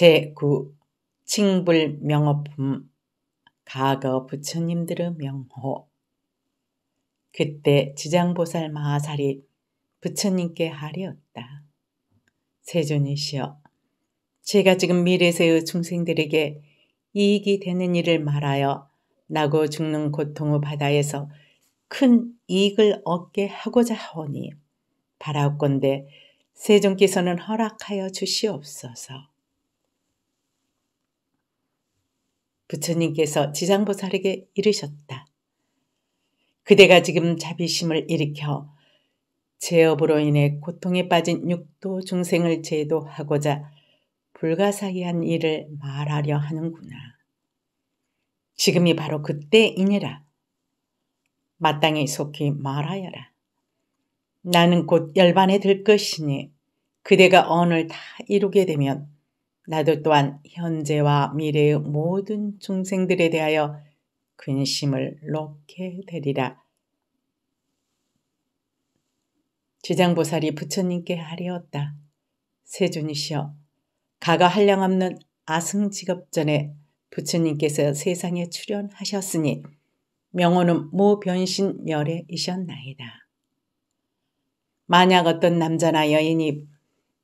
제구 칭불 명어품 가거 부처님들의 명호 그때 지장보살 마하살이 부처님께 하리었다. 세존이시여 제가 지금 미래세의 중생들에게 이익이 되는 일을 말하여 나고 죽는 고통의 바다에서 큰 이익을 얻게 하고자 하오니 바라옵건대 세존께서는 허락하여 주시옵소서. 부처님께서 지상보살에게 이르셨다. 그대가 지금 자비심을 일으켜 제업으로 인해 고통에 빠진 육도 중생을 제도하고자 불가사의한 일을 말하려 하는구나. 지금이 바로 그때이니라. 마땅히 속히 말하여라. 나는 곧 열반에 들 것이니 그대가 언을 다 이루게 되면 나도 또한 현재와 미래의 모든 중생들에 대하여 근심을 놓게 되리라. 지장보살이 부처님께 하리었다. 세존이시여, 가가 한량없는 아승직업전에 부처님께서 세상에 출연하셨으니 명호는 모변신멸의이셨나이다 만약 어떤 남자나 여인이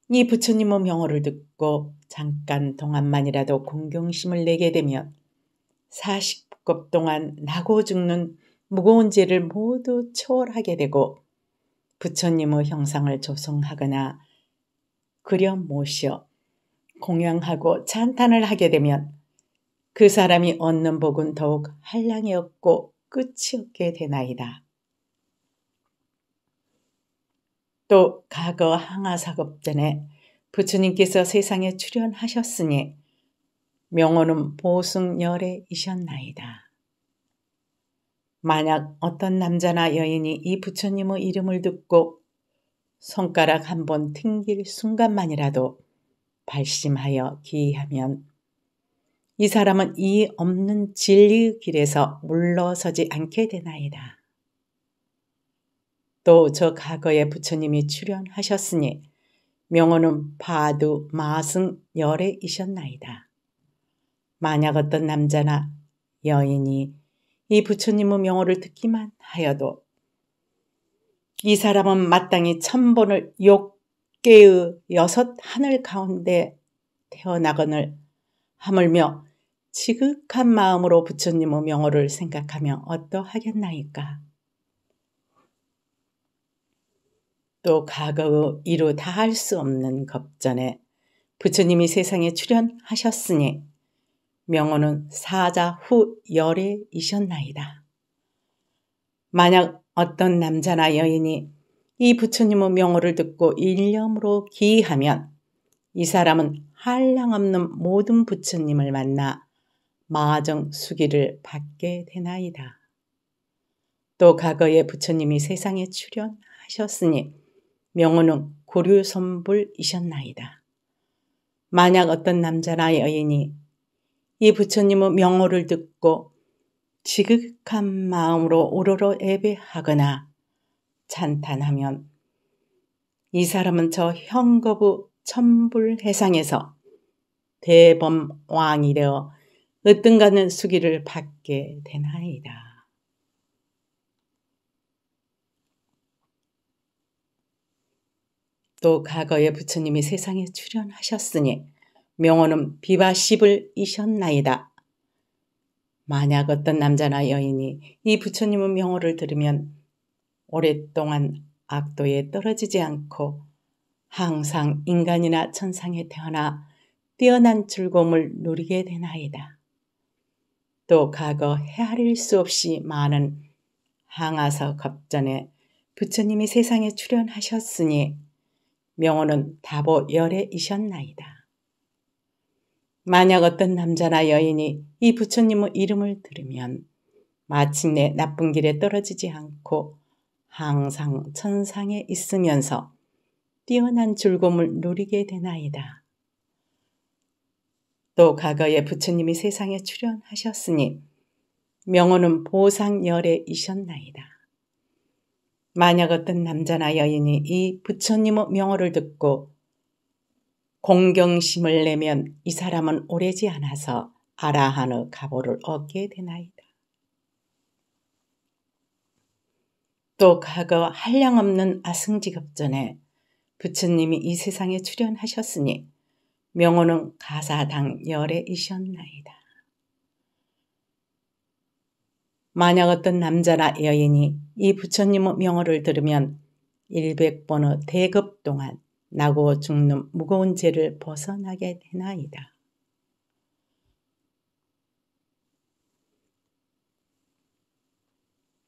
이 부처님의 명호를 듣고 잠깐 동안만이라도 공경심을 내게 되면 40급 동안 나고 죽는 무거운 죄를 모두 초월하게 되고 부처님의 형상을 조성하거나 그려 모시어 공양하고 찬탄을 하게 되면 그 사람이 얻는 복은 더욱 한량이 없고 끝이 없게 되나이다. 또 과거 항아사급 전에 부처님께서 세상에 출현하셨으니 명호는 보승열애이셨나이다. 만약 어떤 남자나 여인이 이 부처님의 이름을 듣고 손가락 한 번 튕길 순간만이라도 발심하여 기이하면 이 사람은 이 없는 진리 의 길에서 물러서지 않게 되나이다. 또저 과거에 부처님이 출연하셨으니 명호는 바두 마승 열애이셨나이다. 만약 어떤 남자나 여인이 이 부처님의 명호를 듣기만 하여도 이 사람은 마땅히 천번을 욕개의 여섯 하늘 가운데 태어나거늘 하물며 지극한 마음으로 부처님의 명호를 생각하며 어떠하겠나이까. 또 과거 의 이루 다 할 수 없는 겁전에 부처님이 세상에 출현하셨으니 명호는 사자 후 열애이셨나이다. 만약 어떤 남자나 여인이 이 부처님의 명호를 듣고 일념으로 기이하면 이 사람은 한량없는 모든 부처님을 만나 마정 수기를 받게 되나이다. 또 과거에 부처님이 세상에 출현하셨으니 명호는 고류선불이셨나이다. 만약 어떤 남자나 여인이 이 부처님의 명호를 듣고 지극한 마음으로 오로로 예배하거나 찬탄하면 이 사람은 저형거부 천불해상에서 대범왕이 되어 으뜸가는 수기를 받게 되나이다. 또 과거에 부처님이 세상에 출현하셨으니 명호는 비바십을 이셨나이다. 만약 어떤 남자나 여인이 이 부처님의 명호를 들으면 오랫동안 악도에 떨어지지 않고 항상 인간이나 천상에 태어나 뛰어난 즐거움을 누리게 되나이다. 또 과거 헤아릴 수 없이 많은 항아서 겁전에 부처님이 세상에 출현하셨으니 명호는 다보 열애이셨나이다. 만약 어떤 남자나 여인이 이 부처님의 이름을 들으면 마침내 나쁜 길에 떨어지지 않고 항상 천상에 있으면서 뛰어난 즐거움을 누리게 되나이다. 또 과거에 부처님이 세상에 출현하셨으니 명호는 보상열애이셨나이다. 만약 어떤 남자나 여인이 이 부처님의 명호를 듣고 공경심을 내면 이 사람은 오래지 않아서 아라한의 가보를 얻게 되나이다. 또 과거 한량없는 아승지겁전에 부처님이 이 세상에 출현하셨으니 명호는 가사당 열애이셨나이다. 만약 어떤 남자나 여인이 이 부처님의 명호를 들으면 100번의 대급 동안 나고 죽는 무거운 죄를 벗어나게 되나이다.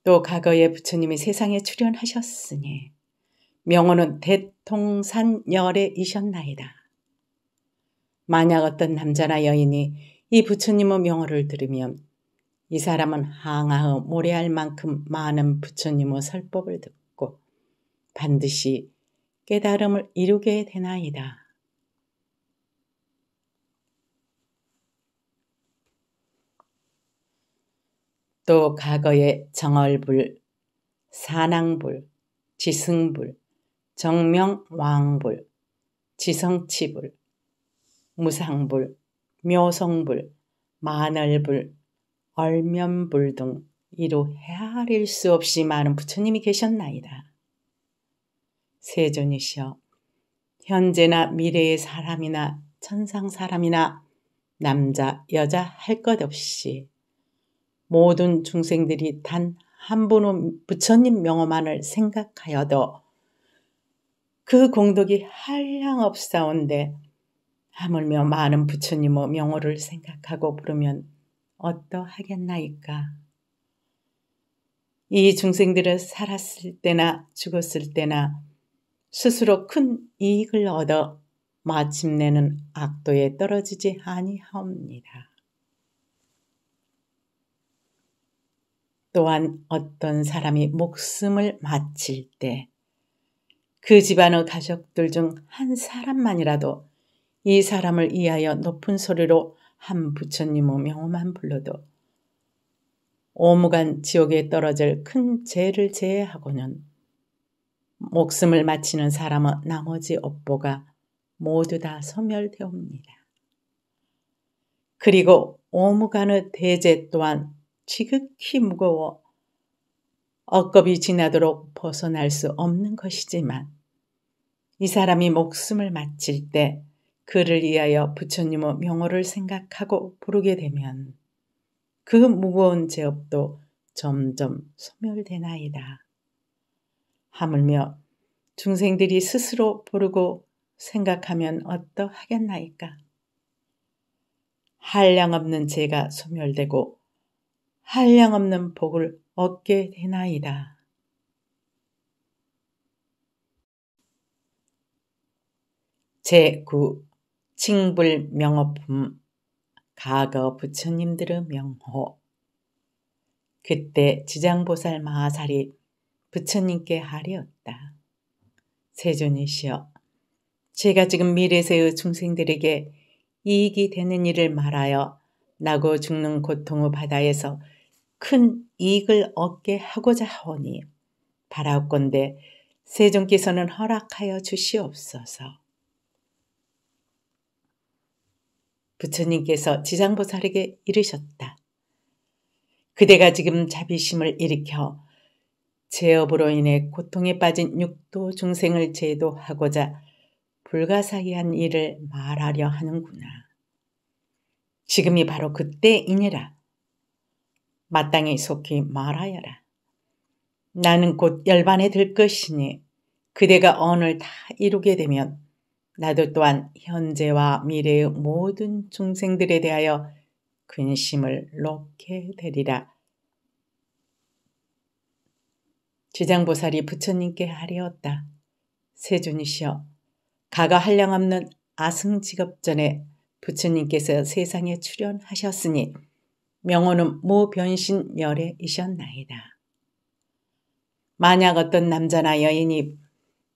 또 과거에 부처님이 세상에 출연하셨으니 명호는 대통산열애이셨나이다. 만약 어떤 남자나 여인이 이 부처님의 명호를 들으면 이 사람은 항하어 모래할 만큼 많은 부처님의 설법을 듣고 반드시 깨달음을 이루게 되나이다. 또 과거의 정얼불, 산왕불, 지승불, 정명왕불, 지성치불, 무상불, 묘성불, 마늘불, 얼면불등 이로 헤아릴 수 없이 많은 부처님이 계셨나이다. 세존이시여 현재나 미래의 사람이나 천상 사람이나 남자 여자 할 것 없이 모든 중생들이 단 한 분의 부처님 명호만을 생각하여도 그 공덕이 한량 없사온데 하물며 많은 부처님의 명호를 생각하고 부르면 어떠하겠나이까? 이 중생들은 살았을 때나 죽었을 때나 스스로 큰 이익을 얻어 마침내는 악도에 떨어지지 아니하옵니다. 또한 어떤 사람이 목숨을 마칠 때 그 집안의 가족들 중 한 사람만이라도 이 사람을 이하여 높은 소리로 한 부처님의 명호만 불러도 오무간 지옥에 떨어질 큰 죄를 제외하고는 목숨을 마치는 사람의 나머지 업보가 모두 다 소멸되옵니다. 그리고 오무간의 대제 또한 지극히 무거워 억겁이 지나도록 벗어날 수 없는 것이지만 이 사람이 목숨을 마칠 때 그를 위하여 부처님의 명호를 생각하고 부르게 되면 그 무거운 제업도 점점 소멸되나이다. 하물며 중생들이 스스로 부르고 생각하면 어떠하겠나이까? 한량 없는 죄가 소멸되고 한량 없는 복을 얻게 되나이다. 제9 칭불 명호품 음, 가거 부처님들의 명호 그때 지장보살 마하살이 부처님께 하리었다. 세존이시여 제가 지금 미래세의 중생들에게 이익이 되는 일을 말하여 나고 죽는 고통의 바다에서 큰 이익을 얻게 하고자 하오니 바라옵건대 세존께서는 허락하여 주시옵소서. 부처님께서 그 지장보살에게 이르셨다. 그대가 지금 자비심을 일으켜 제업으로 인해 고통에 빠진 육도 중생을 제도하고자 불가사의한 일을 말하려 하는구나. 지금이 바로 그때이니라. 마땅히 속히 말하여라. 나는 곧 열반에 들 것이니 그대가 언을 다 이루게 되면 나도 또한 현재와 미래의 모든 중생들에 대하여 근심을 놓게 되리라. 지장보살이 부처님께 하리었다. 세존이시여, 가가 한량없는 아승직업전에 부처님께서 세상에 출연하셨으니 명호는 모변신열애이셨나이다. 만약 어떤 남자나 여인이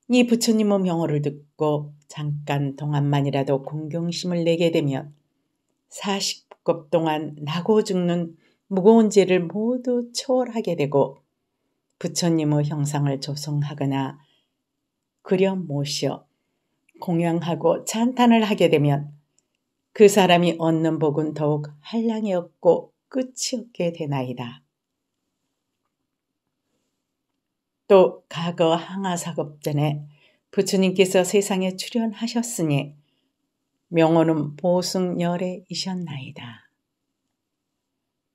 이 부처님의 명호를 듣고 잠깐 동안만이라도 공경심을 내게 되면 40급 동안 나고 죽는 무거운 죄를 모두 초월하게 되고 부처님의 형상을 조성하거나 그려 모셔 공양하고 찬탄을 하게 되면 그 사람이 얻는 복은 더욱 한량이 없고 끝이 없게 되나이다. 또 과거 항아사급전에 부처님께서 세상에 출현하셨으니 명호는 보승열애이셨나이다.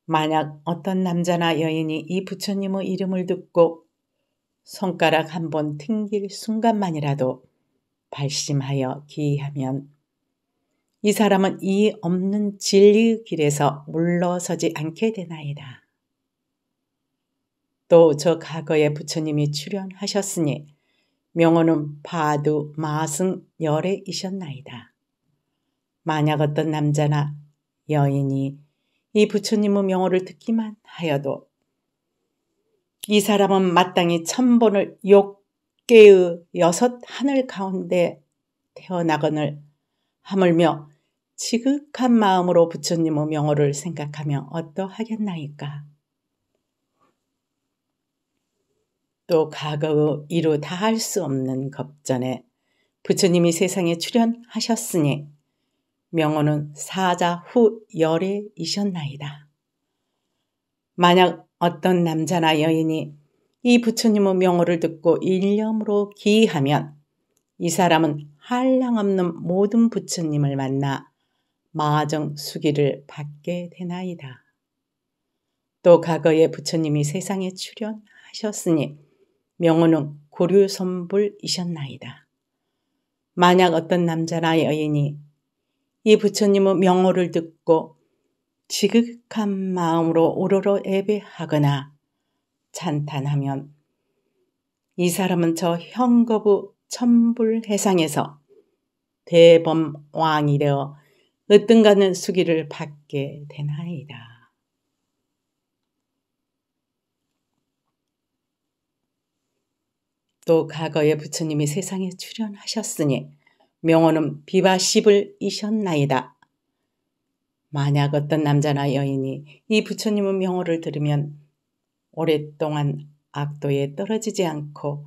만약 어떤 남자나 여인이 이 부처님의 이름을 듣고 손가락 한 번 튕길 순간만이라도 발심하여 기이하면 이 사람은 이 없는 진리 의 길에서 물러서지 않게 되나이다. 또저 과거에 부처님이 출연하셨으니 명호는 바두 마승 열애이셨나이다. 만약 어떤 남자나 여인이 이 부처님의 명호를 듣기만 하여도 이 사람은 마땅히 천번을 욕개의 여섯 하늘 가운데 태어나건을 하물며 지극한 마음으로 부처님의 명호를 생각하며 어떠하겠나이까. 또 과거의 이루 다 할 수 없는 겁전에 부처님이 세상에 출현하셨으니 명호는 사자 후 열애이셨나이다. 만약 어떤 남자나 여인이 이 부처님의 명호를 듣고 일념으로 기이하면 이 사람은 한량없는 모든 부처님을 만나 마정 수기를 받게 되나이다. 또 과거에 부처님이 세상에 출현하셨으니 명호는 고류선불이셨나이다. 만약 어떤 남자나 여인이 이 부처님의 명호를 듣고 지극한 마음으로 오로로 예배하거나 찬탄하면 이 사람은 저형거부 천불해상에서 대범왕이 되어 으뜸가는 수기를 받게 되나이다. 또 과거에 부처님이 세상에 출현하셨으니 명호는 비바십을 이셨나이다. 만약 어떤 남자나 여인이 이 부처님의 명호를 들으면 오랫동안 악도에 떨어지지 않고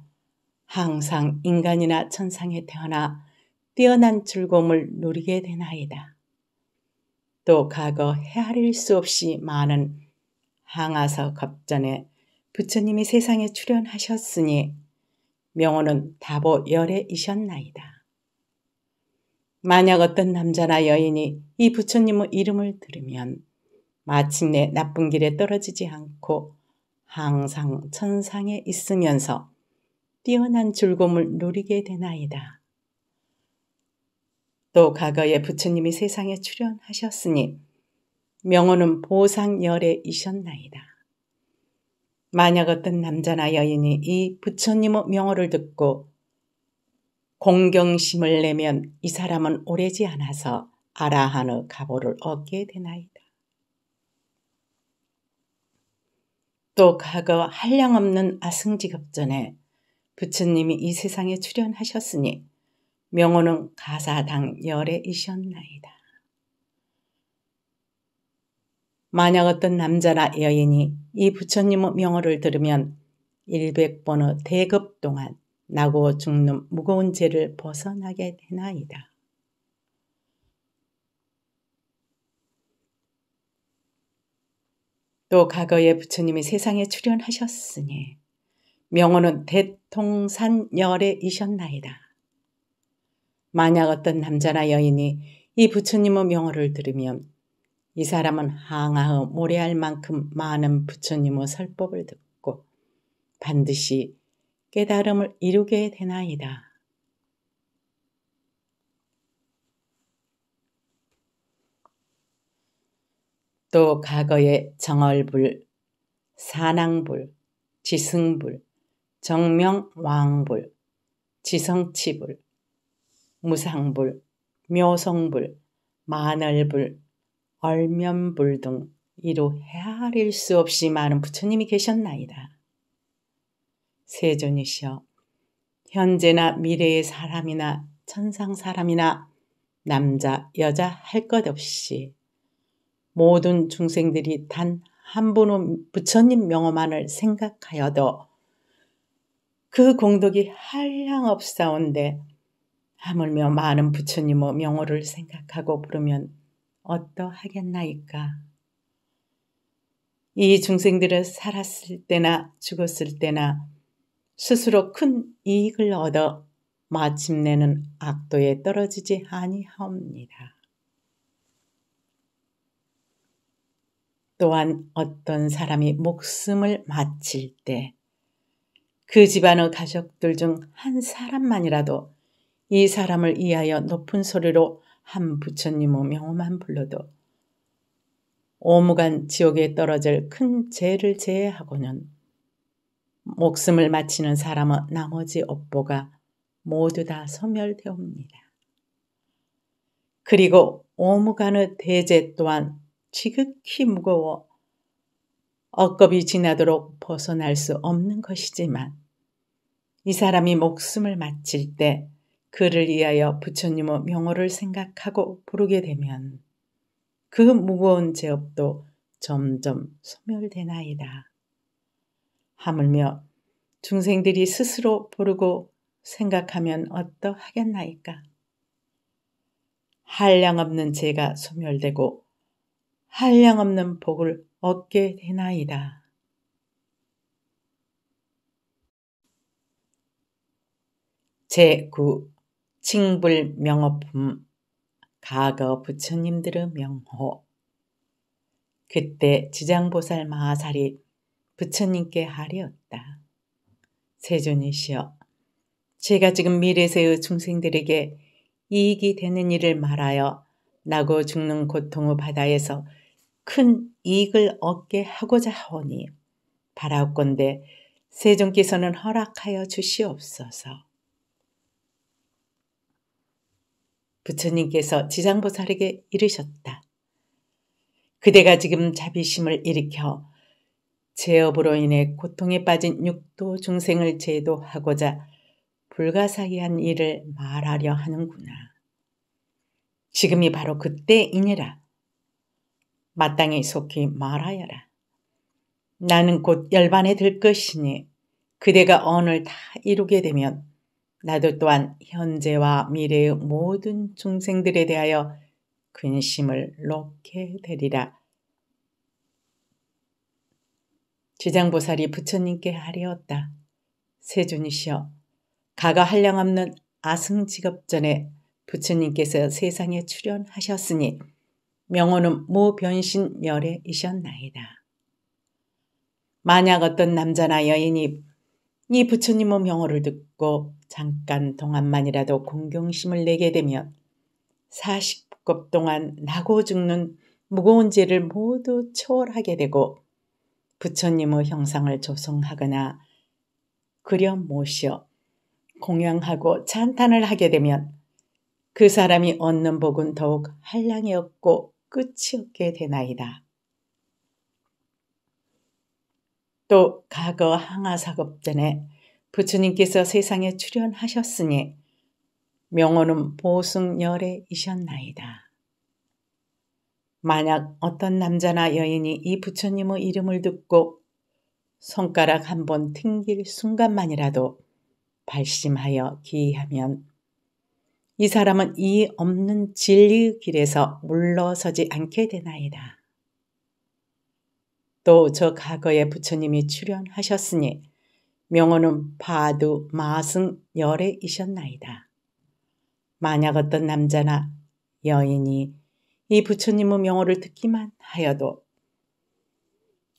항상 인간이나 천상에 태어나 뛰어난 즐거움을 누리게 되나이다. 또 과거 헤아릴 수 없이 많은 항아서 겁전에 부처님이 세상에 출현하셨으니 명호는 다보 열애이셨나이다. 만약 어떤 남자나 여인이 이 부처님의 이름을 들으면 마침내 나쁜 길에 떨어지지 않고 항상 천상에 있으면서 뛰어난 즐거움을 누리게 되나이다. 또 과거에 부처님이 세상에 출현하셨으니 명호는 보상열애이셨나이다. 만약 어떤 남자나 여인이 이 부처님의 명호를 듣고 공경심을 내면 이 사람은 오래지 않아서 아라한의 가보를 얻게 되나이다. 또 과거 한량없는 아승지겁전에 부처님이 이 세상에 출연하셨으니 명호는 가사당 열애이셨나이다. 만약 어떤 남자나 여인이 이 부처님의 명호를 들으면 100번의 대급 동안 나고 죽는 무거운 죄를 벗어나게 되나이다. 또 과거에 부처님이 세상에 출연하셨으니 명호는 대통산열애이셨나이다. 만약 어떤 남자나 여인이 이 부처님의 명호를 들으면 이 사람은 항하허 모래할 만큼 많은 부처님의 설법을 듣고 반드시 깨달음을 이루게 되나이다. 또 과거의 정얼불, 산왕불, 지승불, 정명왕불, 지성치불, 무상불, 묘성불, 만월불, 얼면불등 이로 헤아릴 수 없이 많은 부처님이 계셨나이다. 세존이시여 현재나 미래의 사람이나 천상 사람이나 남자 여자 할 것 없이 모든 중생들이 단 한 분의 부처님 명호만을 생각하여도 그 공덕이 한량없사온데 하물며 많은 부처님의 명호를 생각하고 부르면 어떠하겠나이까? 이 중생들은 살았을 때나 죽었을 때나 스스로 큰 이익을 얻어 마침내는 악도에 떨어지지 아니합니다. 또한 어떤 사람이 목숨을 마칠 때 그 집안의 가족들 중 한 사람만이라도 이 사람을 이하여 높은 소리로 한 부처님의 명호만 불러도 오무간 지옥에 떨어질 큰 죄를 제외하고는 목숨을 마치는 사람의 나머지 업보가 모두 다 소멸되옵니다. 그리고 오무간의 대제 또한 지극히 무거워 억겁이 지나도록 벗어날 수 없는 것이지만 이 사람이 목숨을 마칠 때 그를 위하여 부처님의 명호를 생각하고 부르게 되면 그 무거운 제업도 점점 소멸되나이다. 하물며 중생들이 스스로 부르고 생각하면 어떠하겠나이까? 한량 없는 죄가 소멸되고 한량 없는 복을 얻게 되나이다. 제9 칭불 명호품 가거 음, 부처님들의 명호 그때 지장보살 마하살이 부처님께 하리었다. 세존이시여 제가 지금 미래세의 중생들에게 이익이 되는 일을 말하여 나고 죽는 고통의 바다에서 큰 이익을 얻게 하고자 하오니 바라옵건대 세존께서는 허락하여 주시옵소서. 부처님께서 지장보살에게 이르셨다. 그대가 지금 자비심을 일으켜 제업으로 인해 고통에 빠진 육도 중생을 제도하고자 불가사의한 일을 말하려 하는구나. 지금이 바로 그때이니라. 마땅히 속히 말하여라. 나는 곧 열반에 들 것이니 그대가 언을 다 이루게 되면 나도 또한 현재와 미래의 모든 중생들에 대하여 근심을 놓게 되리라. 지장보살이 부처님께 하리었다. 세존이시여, 가가 한량없는 아승직업전에 부처님께서 세상에 출연하셨으니 명호는 모변신 열의이셨나이다 만약 어떤 남자나 여인이 이 부처님의 명호를 듣고 잠깐 동안만이라도 공경심을 내게 되면 40급 동안 나고 죽는 무거운 죄를 모두 초월하게 되고 부처님의 형상을 조성하거나 그려 모셔 공양하고 찬탄을 하게 되면 그 사람이 얻는 복은 더욱 한량이 없고 끝이 없게 되나이다. 또 과거 항아사급 전에 부처님께서 세상에 출현하셨으니 명호는 보승열애이셨나이다. 만약 어떤 남자나 여인이 이 부처님의 이름을 듣고 손가락 한 번 튕길 순간만이라도 발심하여 기이하면 이 사람은 이 없는 진리의 길에서 물러서지 않게 되나이다. 또저 과거에 부처님이 출연하셨으니 명호는 바두 마승 열애이셨나이다. 만약 어떤 남자나 여인이 이 부처님의 명호를 듣기만 하여도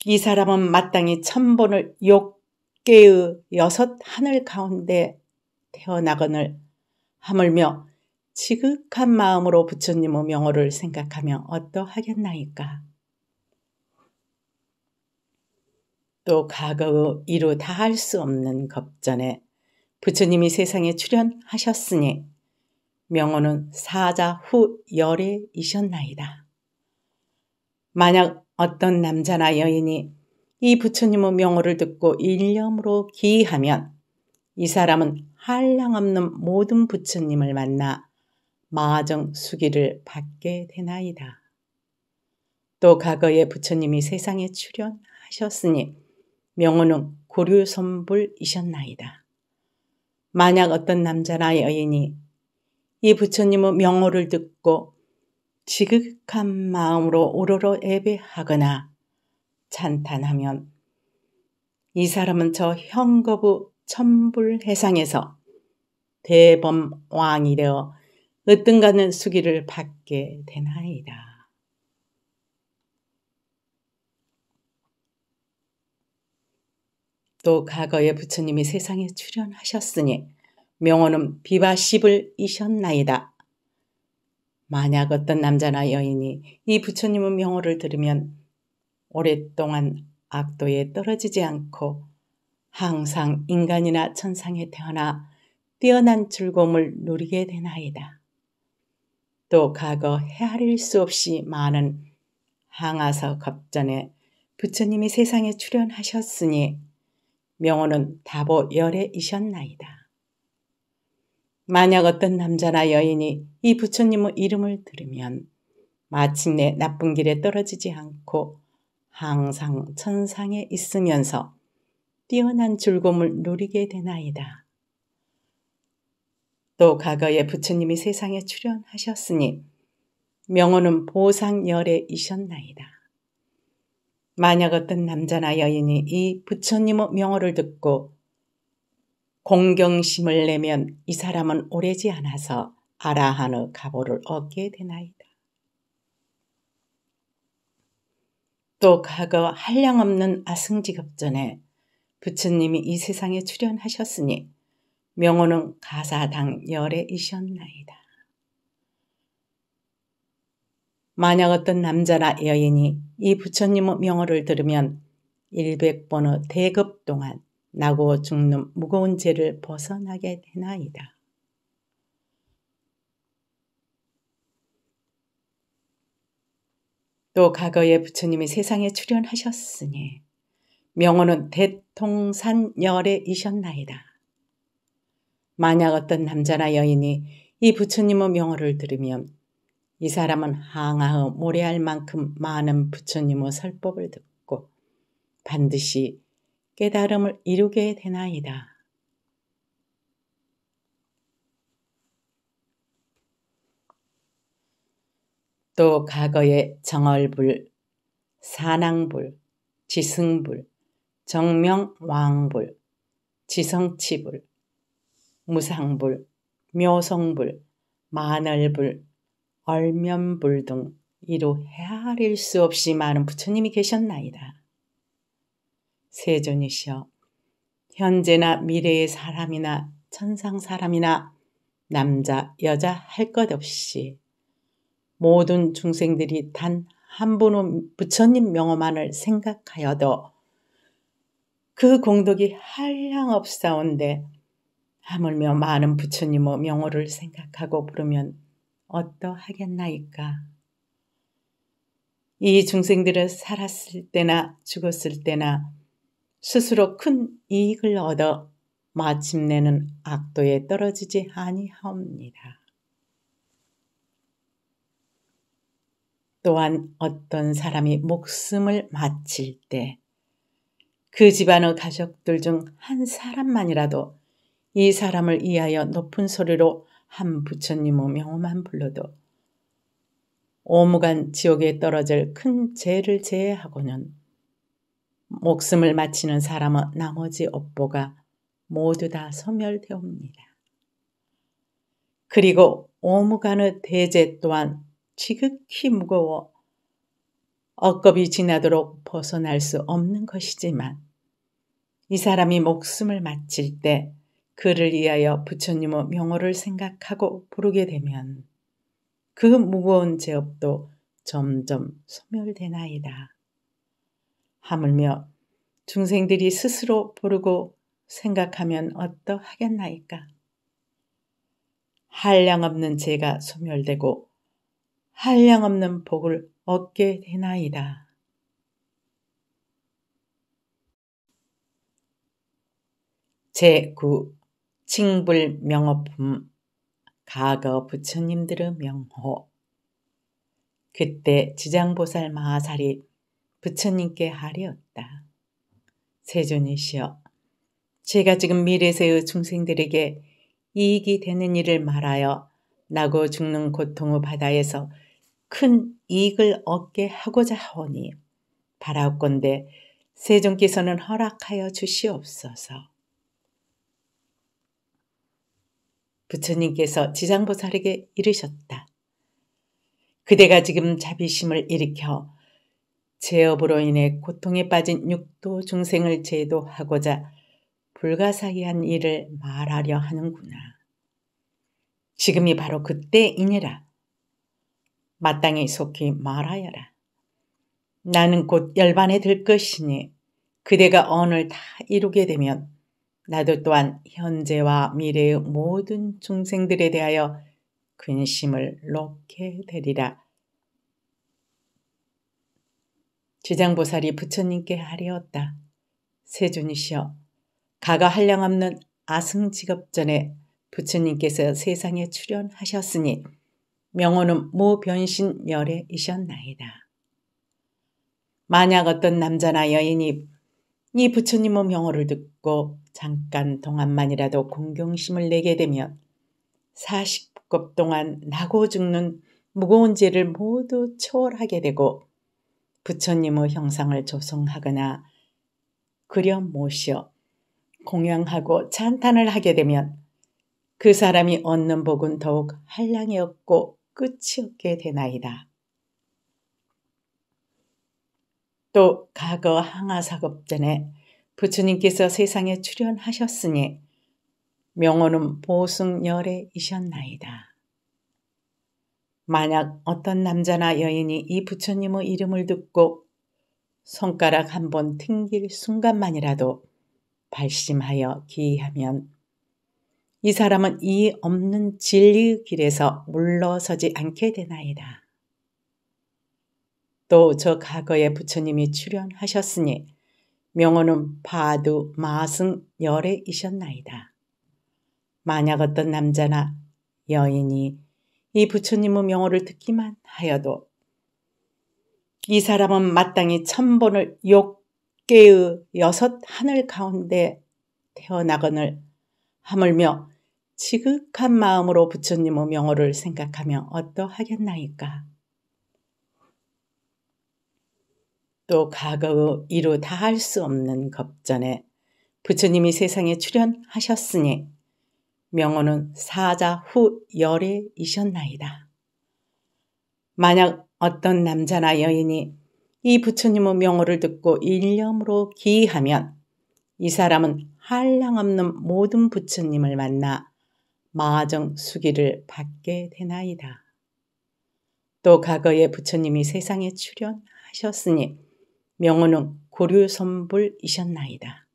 이 사람은 마땅히 천번을 욕개의 여섯 하늘 가운데 태어나거늘 하물며 지극한 마음으로 부처님의 명호를 생각하며 어떠하겠나이까. 또 과거 의 이루 다 할 수 없는 겁전에 부처님이 세상에 출현하셨으니 명호는 사자 후 열애이셨나이다. 만약 어떤 남자나 여인이 이 부처님의 명호를 듣고 일념으로 기이하면 이 사람은 한량없는 모든 부처님을 만나 마정 수기를 받게 되나이다. 또 과거에 부처님이 세상에 출현하셨으니 명호는 고류선불이셨나이다. 만약 어떤 남자나 여인이 이 부처님의 명호를 듣고 지극한 마음으로 오로로 예배하거나 찬탄하면 이 사람은 저 현거부 천불해상에서 대범왕이 되어 으뜸가는 수기를 받게 되나이다. 또 과거에 부처님이 세상에 출현하셨으니 명호는 비바십을 이셨나이다. 만약 어떤 남자나 여인이 이 부처님의 명호를 들으면 오랫동안 악도에 떨어지지 않고 항상 인간이나 천상에 태어나 뛰어난 즐거움을 누리게 되나이다. 또 과거 헤아릴 수 없이 많은 항아서 겁전에 부처님이 세상에 출현하셨으니 명호는 다보 열애이셨나이다. 만약 어떤 남자나 여인이 이 부처님의 이름을 들으면 마침내 나쁜 길에 떨어지지 않고 항상 천상에 있으면서 뛰어난 즐거움을 누리게 되나이다. 또 과거에 부처님이 세상에 출현하셨으니 명호는 보상열애이셨나이다. 만약 어떤 남자나 여인이 이 부처님의 명호를 듣고 공경심을 내면 이 사람은 오래지 않아서 아라한의 가보를 얻게 되나이다. 또 과거 한량없는 아승지겁전에 부처님이 이 세상에 출현하셨으니 명호는 가사당 열애이셨나이다. 만약 어떤 남자나 여인이 이 부처님 명호를 들으면 100번의 대급 동안 나고 죽는 무거운 죄를 벗어나게 되나이다. 또 과거에 부처님이 세상에 출연하셨으니 명호는 대통산열에이셨나이다 만약 어떤 남자나 여인이 이 부처님의 명호를 들으면 이 사람은 항하어 모래할 만큼 많은 부처님의 설법을 듣고 반드시 깨달음을 이루게 되나이다. 또 과거의 정얼불, 산왕불, 지승불, 정명왕불, 지성치불, 무상불, 묘성불, 마늘불, 얼면불등 이로 헤아릴 수 없이 많은 부처님이 계셨나이다. 세존이시여 현재나 미래의 사람이나 천상 사람이나 남자 여자 할 것 없이 모든 중생들이 단한 분의 부처님 명호만을 생각하여도 그 공덕이 한량없사온데 하물며 많은 부처님의 명호를 생각하고 부르면 어떠하겠나이까? 이 중생들은 살았을 때나 죽었을 때나 스스로 큰 이익을 얻어 마침내는 악도에 떨어지지 아니하옵니다. 또한 어떤 사람이 목숨을 마칠 때 그 집안의 가족들 중 한 사람만이라도 이 사람을 이하여 높은 소리로 한 부처님의 명호만 불러도 오무간 지옥에 떨어질 큰 죄를 제외하고는 목숨을 마치는사람은 나머지 업보가 모두 다 소멸되옵니다. 그리고 오무간의 대제 또한 지극히 무거워 억겁이 지나도록 벗어날 수 없는 것이지만 이 사람이 목숨을 마칠 때 그를 위하여 부처님의 명호를 생각하고 부르게 되면 그 무거운 제업도 점점 소멸되나이다. 하물며 중생들이 스스로 부르고 생각하면 어떠하겠나이까? 한량없는 죄가 소멸되고 한량없는 복을 얻게 되나이다. 제9 칭불 명호품 음, 가거 부처님들의 명호 그때 지장보살 마하살이 부처님께 하리었다. 세존이시여 제가 지금 미래세의 중생들에게 이익이 되는 일을 말하여 나고 죽는 고통의 바다에서 큰 이익을 얻게 하고자 하오니 바라건대 세존께서는 허락하여 주시옵소서. 부처님께서 지장보살에게 이르셨다. 그대가 지금 자비심을 일으켜 제업으로 인해 고통에 빠진 육도 중생을 제도하고자 불가사의한 일을 말하려 하는구나. 지금이 바로 그때이니라. 마땅히 속히 말하여라. 나는 곧 열반에 들 것이니 그대가 언을 다 이루게 되면 나도 또한 현재와 미래의 모든 중생들에 대하여 근심을 놓게 되리라. 지장보살이 부처님께 하리었다. 세준이시여 가가 한량없는 아승직업전에 부처님께서 세상에 출연하셨으니 명호는 모변신 멸에이셨나이다. 만약 어떤 남자나 여인이 이 부처님의 명호를 듣고 잠깐 동안만이라도 공경심을 내게 되면 40급 동안 나고 죽는 무거운 죄를 모두 초월하게 되고 부처님의 형상을 조성하거나 그려 모셔 공양하고 찬탄을 하게 되면 그 사람이 얻는 복은 더욱 한량이 없고 끝이 없게 되나이다. 또 과거 항아사급전에 부처님께서 세상에 출현하셨으니 명호는 보승열애이셨나이다. 만약 어떤 남자나 여인이 이 부처님의 이름을 듣고 손가락 한 번 튕길 순간만이라도 발심하여 기이하면 이 사람은 이 없는 진리의 길에서 물러서지 않게 되나이다. 또저 과거에 부처님이 출연하셨으니 명호는 바두 마승 열애이셨나이다. 만약 어떤 남자나 여인이 이 부처님의 명호를 듣기만 하여도 이 사람은 마땅히 천번을 욕개의 여섯 하늘 가운데 태어나거늘 하물며 지극한 마음으로 부처님의 명호를 생각하며 어떠하겠나이까. 또 과거 의 이루 다 할 수 없는 겁전에 부처님이 세상에 출현하셨으니 명호는 사자 후 열애이셨나이다. 만약 어떤 남자나 여인이 이 부처님의 명호를 듣고 일념으로 기이하면 이 사람은 한량없는 모든 부처님을 만나 마정 수기를 받게 되나이다. 또 과거에 부처님이 세상에 출현하셨으니 명호는 고류선불이셨나이다.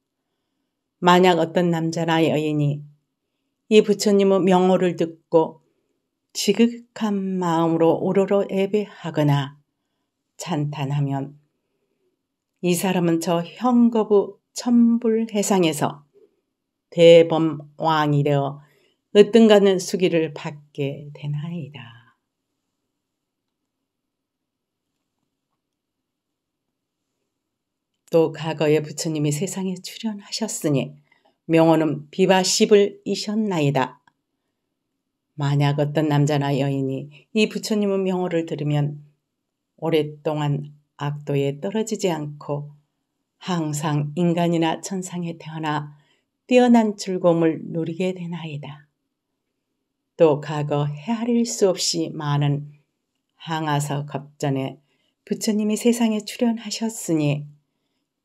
만약 어떤 남자나 여인이 이 부처님의 명호를 듣고 지극한 마음으로 오로로 예배하거나 찬탄하면 이 사람은 저 현거부 천불해상에서 대범왕이 되어 으뜸가는 수기를 받게 되나이다. 또 과거에 부처님이 세상에 출현하셨으니 명호는 비바십을 이셨나이다. 만약 어떤 남자나 여인이 이 부처님의 명호를 들으면 오랫동안 악도에 떨어지지 않고 항상 인간이나 천상에 태어나 뛰어난 즐거움을 누리게 되나이다. 또 과거 헤아릴 수 없이 많은 항아서 겁전에 부처님이 세상에 출현하셨으니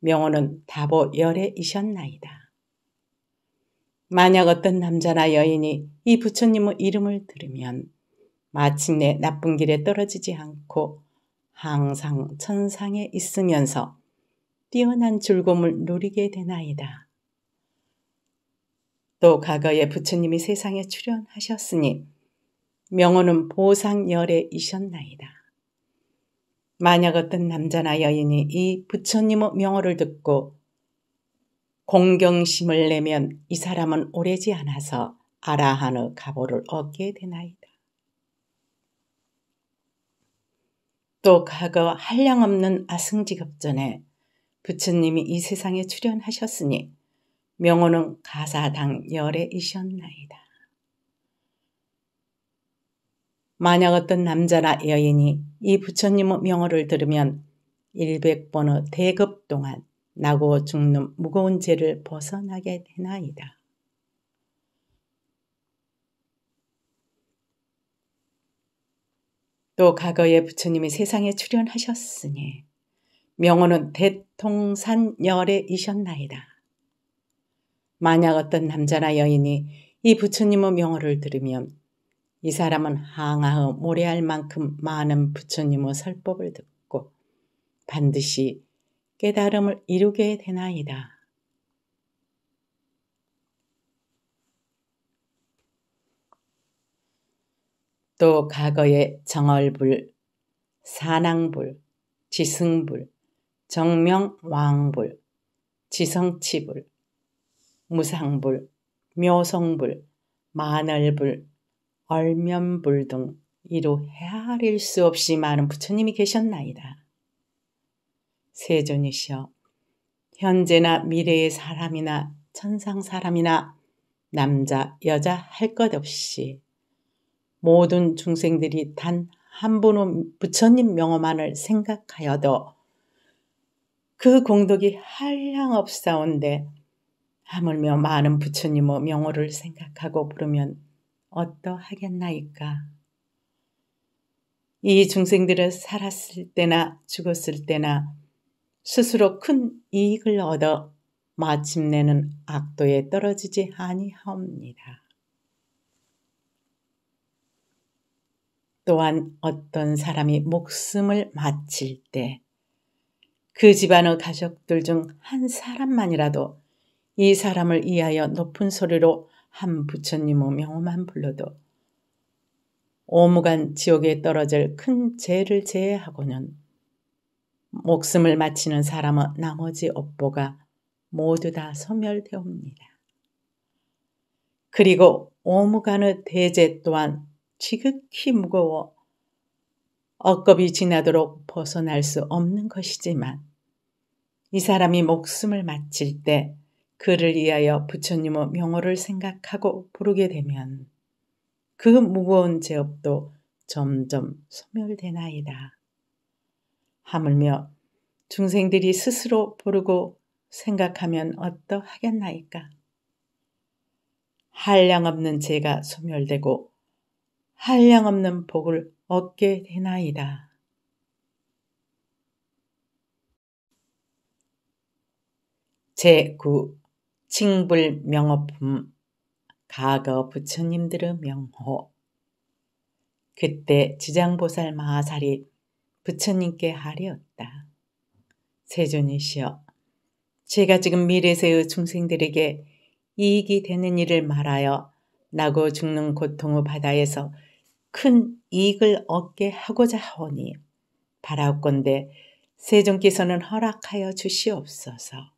명호는 다보 열애이셨나이다. 만약 어떤 남자나 여인이 이 부처님의 이름을 들으면 마침내 나쁜 길에 떨어지지 않고 항상 천상에 있으면서 뛰어난 즐거움을 누리게 되나이다. 또 과거에 부처님이 세상에 출현하셨으니 명호는 보상열애이셨나이다. 만약 어떤 남자나 여인이 이 부처님의 명호를 듣고 공경심을 내면 이 사람은 오래지 않아서 아라한의 가보를 얻게 되나이다. 또 과거 한량없는 아승지겁전에 부처님이 이 세상에 출현하셨으니 명호는 가사당 열애이셨나이다. 만약 어떤 남자나 여인이 이 부처님 명호를 들으면 100번의 대급 동안 나고 죽는 무거운 죄를 벗어나게 되나이다. 또 과거에 부처님이 세상에 출연하셨으니 명호는 대통산열애이셨나이다. 만약 어떤 남자나 여인이 이 부처님의 명호를 들으면 이 사람은 항하어 모래할 만큼 많은 부처님의 설법을 듣고 반드시 깨달음을 이루게 되나이다. 또 과거의 정얼불, 산왕불, 지승불, 정명왕불, 지성치불, 무상불, 묘성불, 마늘불, 얼면불등 이로 헤아릴 수 없이 많은 부처님이 계셨나이다. 세존이시여 현재나 미래의 사람이나 천상 사람이나 남자 여자 할 것 없이 모든 중생들이 단 한 분의 부처님 명호만을 생각하여도 그 공덕이 한량없사온데 하물며 많은 부처님의 명호를 생각하고 부르면 어떠하겠나이까? 이 중생들은 살았을 때나 죽었을 때나 스스로 큰 이익을 얻어 마침내는 악도에 떨어지지 아니하옵니다. 또한 어떤 사람이 목숨을 마칠 때 그 집안의 가족들 중 한 사람만이라도 이 사람을 이하여 높은 소리로 한 부처님 명호만 불러도 오무간 지옥에 떨어질 큰 죄를 제외하고는 목숨을 마치는 사람은 나머지 업보가 모두 다 소멸되옵니다. 그리고 오무간의 대제 또한 지극히 무거워 억겁이 지나도록 벗어날 수 없는 것이지만 이 사람이 목숨을 마칠 때 그를 위하여 부처님의 명호를 생각하고 부르게 되면 그 무거운 제업도 점점 소멸되나이다. 하물며 중생들이 스스로 부르고 생각하면 어떠하겠나이까? 한량없는 죄가 소멸되고 한량없는 복을 얻게 되나이다. 제9 칭불 명호품 음, 가거 부처님들의 명호 그때 지장보살 마하살이 부처님께 하리었다. 세존이시여 제가 지금 미래세의 중생들에게 이익이 되는 일을 말하여 나고 죽는 고통의 바다에서 큰 이익을 얻게 하고자 하오니 바라옵건대 세존께서는 허락하여 주시옵소서.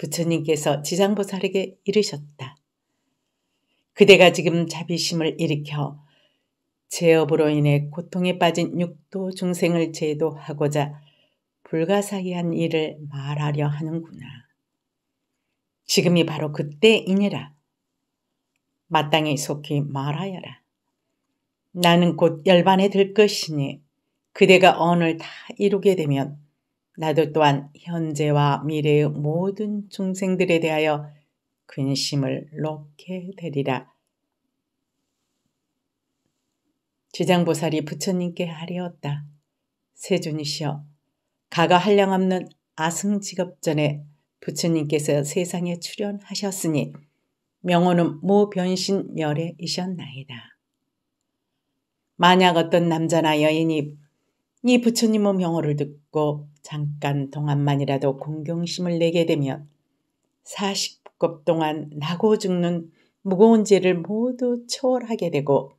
부처님께서 지상보살에게 이르셨다. 그대가 지금 자비심을 일으켜 제업으로 인해 고통에 빠진 육도 중생을 제도하고자 불가사의한 일을 말하려 하는구나. 지금이 바로 그때이니라. 마땅히 속히 말하여라. 나는 곧 열반에 들 것이니 그대가 언을 다 이루게 되면 나도 또한 현재와 미래의 모든 중생들에 대하여 근심을 놓게 되리라. 지장보살이 부처님께 하리었다. 세존이시여, 가가 한량없는 아승직업전에 부처님께서 세상에 출연하셨으니 명호는 모변신멸의이셨나이다 만약 어떤 남자나 여인이 이 부처님의 명호를 듣고 잠깐 동안만이라도 공경심을 내게 되면 40급 동안 나고 죽는 무거운 죄를 모두 초월하게 되고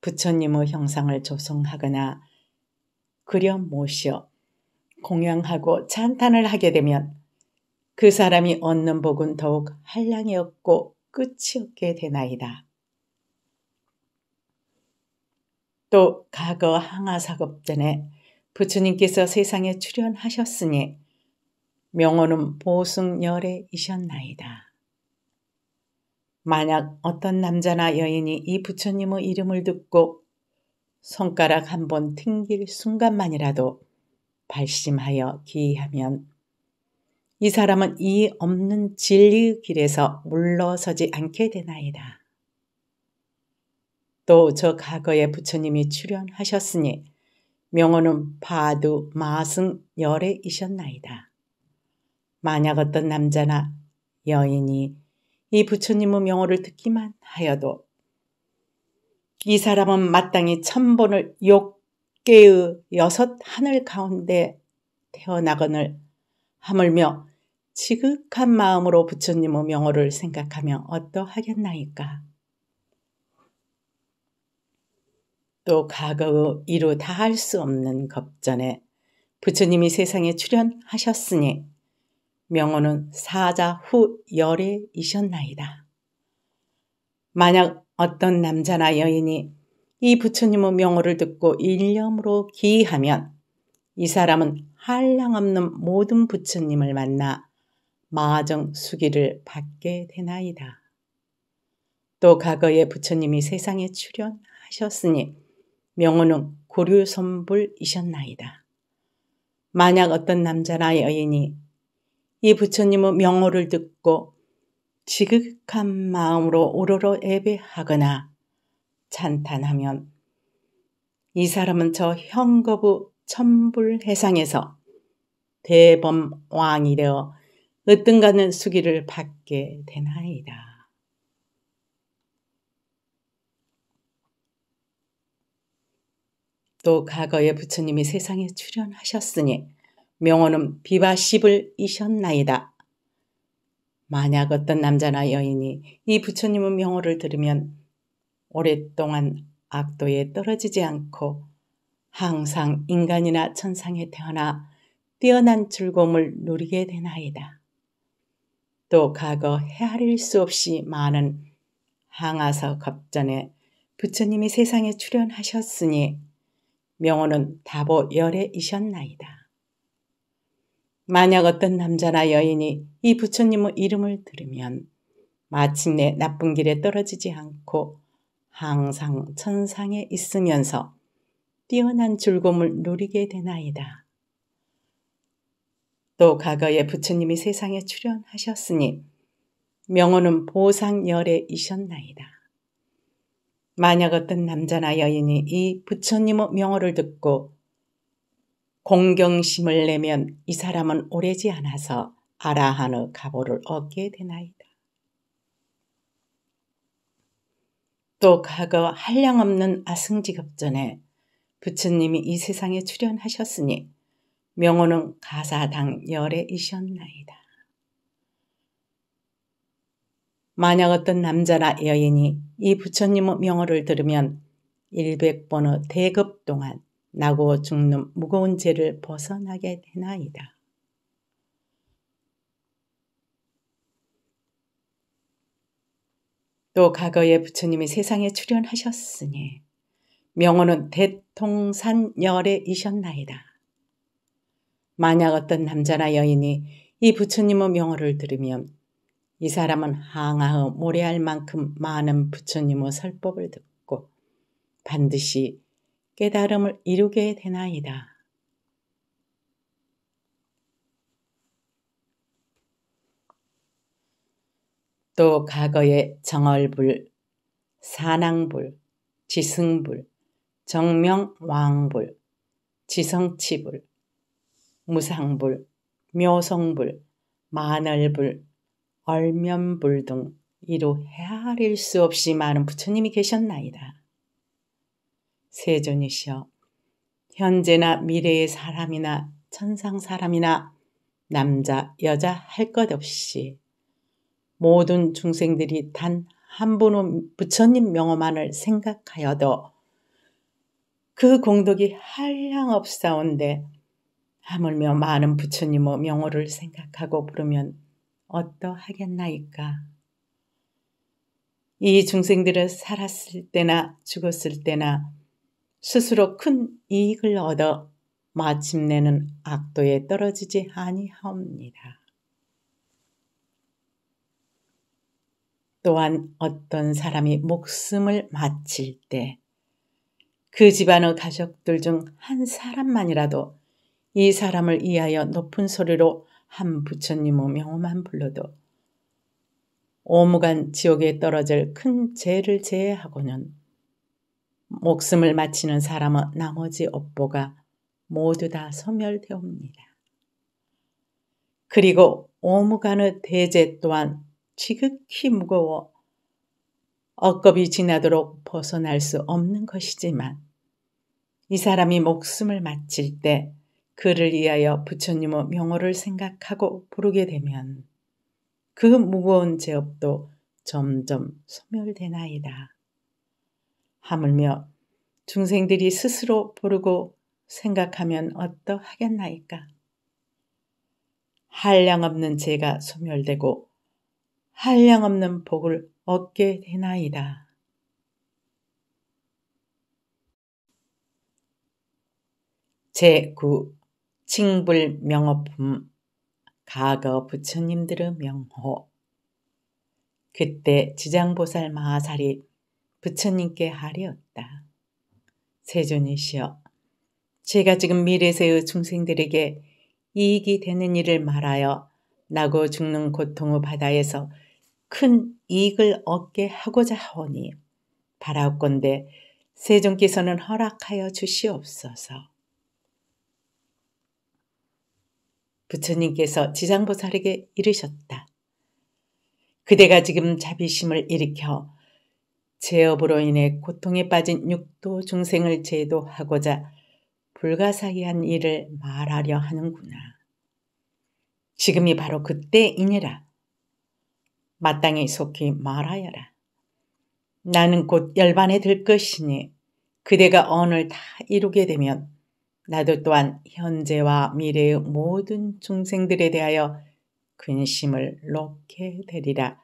부처님의 형상을 조성하거나 그려 모셔 공양하고 찬탄을 하게 되면 그 사람이 얻는 복은 더욱 한량이 없고 끝이 없게 되나이다. 또 과거 항아사급 전에 부처님께서 세상에 출현하셨으니 명호는 보승열애이셨나이다. 만약 어떤 남자나 여인이 이 부처님의 이름을 듣고 손가락 한 번 튕길 순간만이라도 발심하여 기이하면 이 사람은 이 없는 진리의 길에서 물러서지 않게 되나이다. 또저 과거에 부처님이 출연하셨으니 명호는 바두 마승 열애이셨나이다. 만약 어떤 남자나 여인이 이 부처님의 명호를 듣기만 하여도 이 사람은 마땅히 천번을 욕개의 여섯 하늘 가운데 태어나거늘 하물며 지극한 마음으로 부처님의 명호를 생각하며 어떠하겠나이까. 또 과거 의 이루 다 할 수 없는 겁전에 부처님이 세상에 출현하셨으니 명호는 사자 후 열애이셨나이다. 만약 어떤 남자나 여인이 이 부처님의 명호를 듣고 일념으로 기이하면 이 사람은 한량없는 모든 부처님을 만나 마정 수기를 받게 되나이다. 또 과거에 부처님이 세상에 출현하셨으니 명호는 고류선불이셨나이다. 만약 어떤 남자나 여인이 이 부처님의 명호를 듣고 지극한 마음으로 우러러 예배하거나 찬탄하면 이 사람은 저형거부 천불해상에서 대범왕이 되어 으뜸가는 수기를 받게 되나이다. 또 과거에 부처님이 세상에 출현하셨으니 명호는 비바십을 이셨나이다. 만약 어떤 남자나 여인이 이 부처님의 명호를 들으면 오랫동안 악도에 떨어지지 않고 항상 인간이나 천상에 태어나 뛰어난 즐거움을 누리게 되나이다. 또 과거 헤아릴 수 없이 많은 항아서 겁전에 부처님이 세상에 출현하셨으니 명호는 다보 열애이셨나이다. 만약 어떤 남자나 여인이 이 부처님의 이름을 들으면 마침내 나쁜 길에 떨어지지 않고 항상 천상에 있으면서 뛰어난 즐거움을 누리게 되나이다. 또 과거에 부처님이 세상에 출현하셨으니 명호는 보상열애이셨나이다. 만약 어떤 남자나 여인이 이 부처님의 명호를 듣고 공경심을 내면 이 사람은 오래지 않아서 아라한의 가보를 얻게 되나이다. 또 과거 한량없는 아승지겁전에 부처님이 이 세상에 출현하셨으니 명호는 가사당 열애이셨나이다. 만약 어떤 남자나 여인이 이 부처님의 명호를 들으면 100번의 대급 동안 나고 죽는 무거운 죄를 벗어나게 되나이다. 또 과거에 부처님이 세상에 출연하셨으니 명호는 대통산열애이셨나이다. 만약 어떤 남자나 여인이 이 부처님의 명호를 들으면 이 사람은 항하허 모래할 만큼 많은 부처님의 설법을 듣고 반드시 깨달음을 이루게 되나이다. 또 과거의 정얼불, 산왕불, 지승불, 정명왕불, 지성치불, 무상불, 묘성불, 마늘불, 얼면불등 이로 헤아릴 수 없이 많은 부처님이 계셨나이다. 세존이시여 현재나 미래의 사람이나 천상 사람이나 남자 여자 할 것 없이 모든 중생들이 단 한 분의 부처님 명호만을 생각하여도 그 공덕이 한량 없사온데 하물며 많은 부처님의 명호를 생각하고 부르면 어떠하겠나이까? 이 중생들은 살았을 때나 죽었을 때나 스스로 큰 이익을 얻어 마침내는 악도에 떨어지지 아니하옵니다. 또한 어떤 사람이 목숨을 마칠 때 그 집안의 가족들 중 한 사람만이라도 이 사람을 이하여 높은 소리로 한 부처님의 명호만 불러도 오무간 지옥에 떨어질 큰 죄를 제외하고는 목숨을 마치는 사람의 나머지 업보가 모두 다 소멸되옵니다. 그리고 오무간의 대제 또한 지극히 무거워 억겁이 지나도록 벗어날 수 없는 것이지만 이 사람이 목숨을 마칠 때 그를 위하여 부처님의 명호를 생각하고 부르게 되면 그 무거운 제업도 점점 소멸되나이다. 하물며 중생들이 스스로 부르고 생각하면 어떠하겠나이까? 한량 없는 죄가 소멸되고 한량 없는 복을 얻게 되나이다. 제9 칭불 명호품 음, 가거 부처님들의 명호 그때 지장보살 마하살이 부처님께 하리었다. 세존이시여 제가 지금 미래세의 중생들에게 이익이 되는 일을 말하여 나고 죽는 고통의 바다에서 큰 이익을 얻게 하고자 하오니 바라옵건대 세존께서는 허락하여 주시옵소서. 부처님께서 그 지장보살에게 이르셨다. 그대가 지금 자비심을 일으켜 제업으로 인해 고통에 빠진 육도 중생을 제도하고자 불가사의한 일을 말하려 하는구나. 지금이 바로 그때이니라. 마땅히 속히 말하여라. 나는 곧 열반에 들 것이니 그대가 언을 다 이루게 되면 나도 또한 현재와 미래의 모든 중생들에 대하여 근심을 놓게 되리라.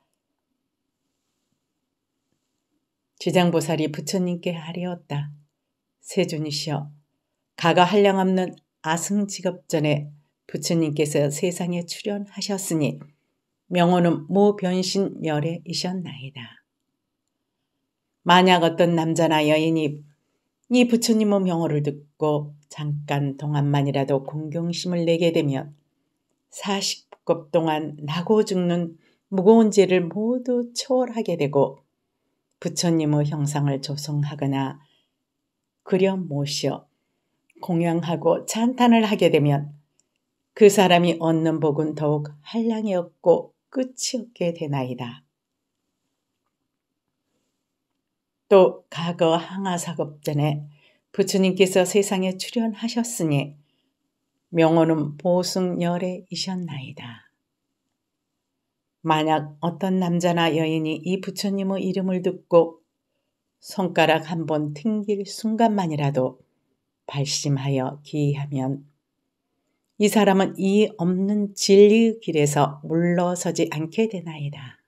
지장보살이 부처님께 하리었다. 세존이시여, 가가 한량없는 아승직업전에 부처님께서 세상에 출연하셨으니 명호는 모변신열애이셨나이다. 만약 어떤 남자나 여인이 이 부처님의 명호를 듣고 잠깐 동안만이라도 공경심을 내게 되면 40급 동안 나고 죽는 무거운 죄를 모두 초월하게 되고 부처님의 형상을 조성하거나 그려 모셔 공양하고 찬탄을 하게 되면 그 사람이 얻는 복은 더욱 한량이 없고 끝이 없게 되나이다. 또 과거 항아사급전에 부처님께서 세상에 출현하셨으니 명호는 보승열애이셨나이다. 만약 어떤 남자나 여인이 이 부처님의 이름을 듣고 손가락 한 번 튕길 순간만이라도 발심하여 기이하면 이 사람은 이 없는 진리의 길에서 물러서지 않게 되나이다.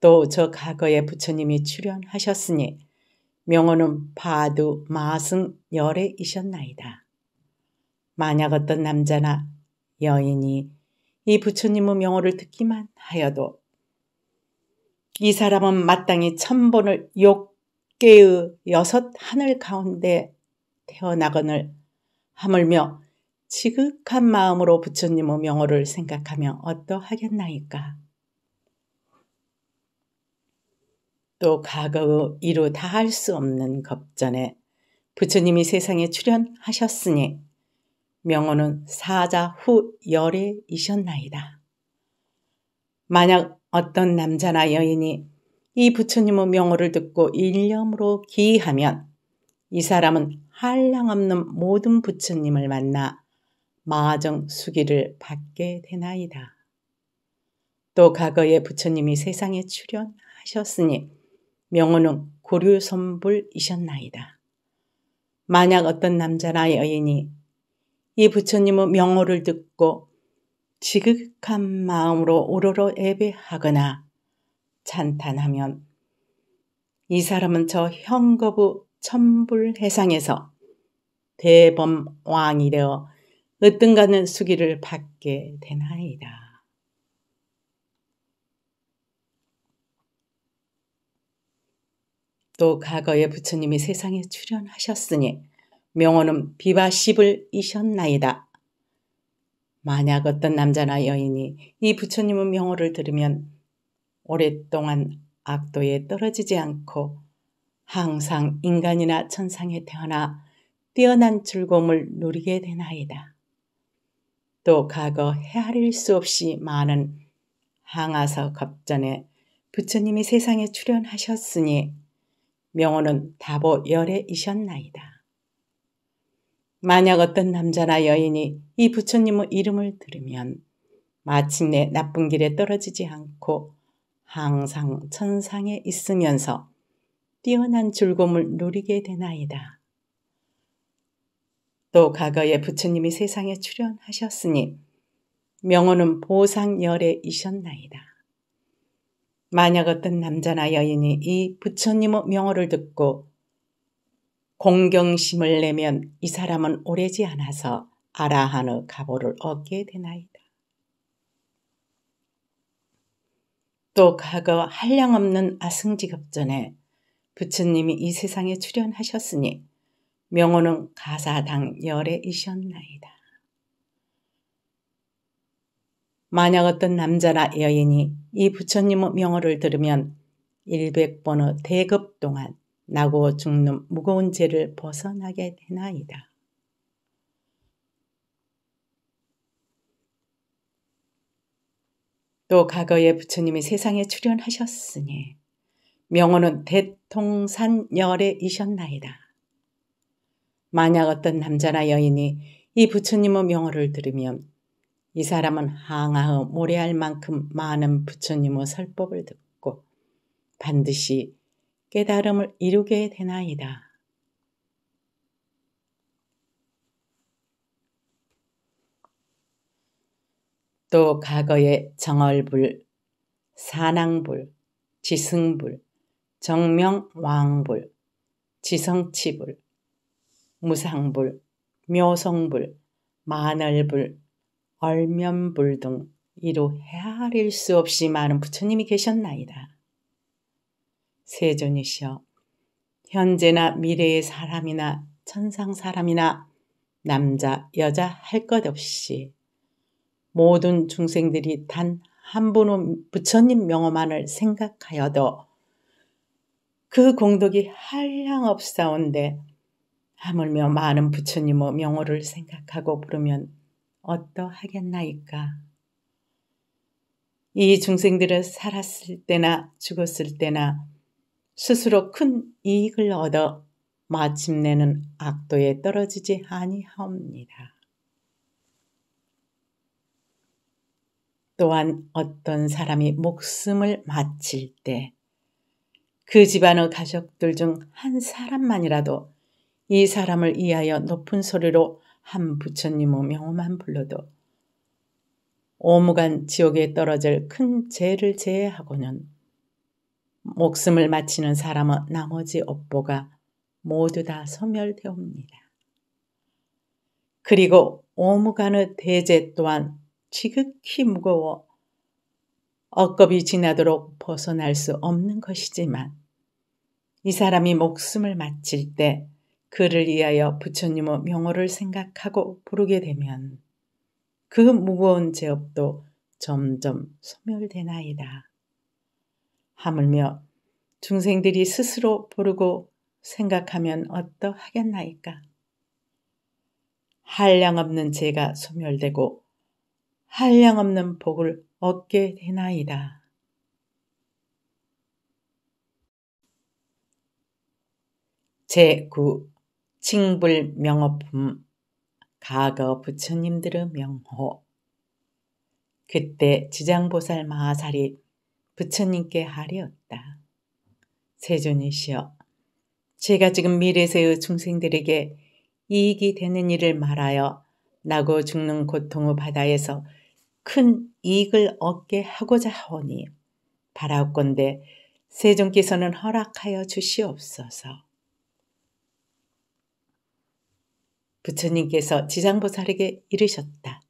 또저 과거에 부처님이 출연하셨으니 명호는 바두 마승 열애이셨나이다. 만약 어떤 남자나 여인이 이 부처님의 명호를 듣기만 하여도 이 사람은 마땅히 천번을 욕개의 여섯 하늘 가운데 태어나건을 하물며 지극한 마음으로 부처님의 명호를 생각하며 어떠하겠나이까. 또 과거의 이루 다 할 수 없는 겁전에 부처님이 세상에 출현하셨으니 명호는 사자 후 열애이셨나이다. 만약 어떤 남자나 여인이 이 부처님의 명호를 듣고 일념으로 기이하면 이 사람은 한량없는 모든 부처님을 만나 마정 수기를 받게 되나이다. 또 과거에 부처님이 세상에 출현하셨으니 명호는 고류선불이셨나이다. 만약 어떤 남자나 여인이 이 부처님의 명호를 듣고 지극한 마음으로 오로로 예배하거나 찬탄하면 이 사람은 저형거부 천불해상에서 대범왕이 되어 으뜸가는 수기를 받게 되나이다. 또 과거에 부처님이 세상에 출현하셨으니 명호는 비바십을 이셨나이다. 만약 어떤 남자나 여인이 이 부처님의 명호를 들으면 오랫동안 악도에 떨어지지 않고 항상 인간이나 천상에 태어나 뛰어난 즐거움을 누리게 되나이다. 또 과거 헤아릴 수 없이 많은 항아서 겁전에 부처님이 세상에 출현하셨으니 명호는 다보 열애이셨나이다. 만약 어떤 남자나 여인이 이 부처님의 이름을 들으면 마침내 나쁜 길에 떨어지지 않고 항상 천상에 있으면서 뛰어난 즐거움을 누리게 되나이다. 또 과거에 부처님이 세상에 출현하셨으니 명호는 보상열애이셨나이다. 만약 어떤 남자나 여인이 이 부처님의 명호를 듣고 공경심을 내면 이 사람은 오래지 않아서 아라한의 가보를 얻게 되나이다. 또 과거 한량없는 아승지겁전에 부처님이 이 세상에 출연하셨으니 명호는 가사당 열애이셨나이다. 만약 어떤 남자나 여인이 이 부처님의 명호를 들으면 100번의 대급 동안 나고 죽는 무거운 죄를 벗어나게 되나이다. 또 과거에 부처님이 세상에 출연하셨으니 명호는 대통산열애이셨나이다. 만약 어떤 남자나 여인이 이 부처님의 명호를 들으면 이 사람은 항하허 모래할 만큼 많은 부처님의 설법을 듣고 반드시 깨달음을 이루게 되나이다. 또 과거의 정얼불, 산왕불, 지승불, 정명왕불, 지성치불, 무상불, 묘성불, 마늘불, 얼면불등 이로 헤아릴 수 없이 많은 부처님이 계셨나이다. 세존이시여 현재나 미래의 사람이나 천상 사람이나 남자 여자 할 것 없이 모든 중생들이 단 한 분의 부처님 명호만을 생각하여도 그 공덕이 한량없사온데 하물며 많은 부처님의 명호를 생각하고 부르면 어떠하겠나이까? 이 중생들은 살았을 때나 죽었을 때나 스스로 큰 이익을 얻어 마침내는 악도에 떨어지지 아니합니다. 또한 어떤 사람이 목숨을 마칠 때 그 집안의 가족들 중 한 사람만이라도 이 사람을 이하여 높은 소리로 한 부처님 명호만 불러도 오무간 지옥에 떨어질 큰 죄를 제외하고는 목숨을 마치는 사람은 나머지 업보가 모두 다 소멸되옵니다. 그리고 오무간의 대제 또한 지극히 무거워 억겁이 지나도록 벗어날 수 없는 것이지만 이 사람이 목숨을 마칠 때 그를 위하여 부처님의 명호를 생각하고 부르게 되면 그 무거운 제업도 점점 소멸되나이다. 하물며 중생들이 스스로 부르고 생각하면 어떠하겠나이까? 한량 없는 죄가 소멸되고 한량 없는 복을 얻게 되나이다. 제9 칭불 명호품 가거 음, 부처님들의 명호 그때 지장보살 마하살이 부처님께 하리었다. 세존이시여 제가 지금 미래세의 중생들에게 이익이 되는 일을 말하여 나고 죽는 고통의 바다에서 큰 이익을 얻게 하고자 하오니 바라옵건대 세존께서는 허락하여 주시옵소서. 부처님께서 지장보살에게 이르셨다.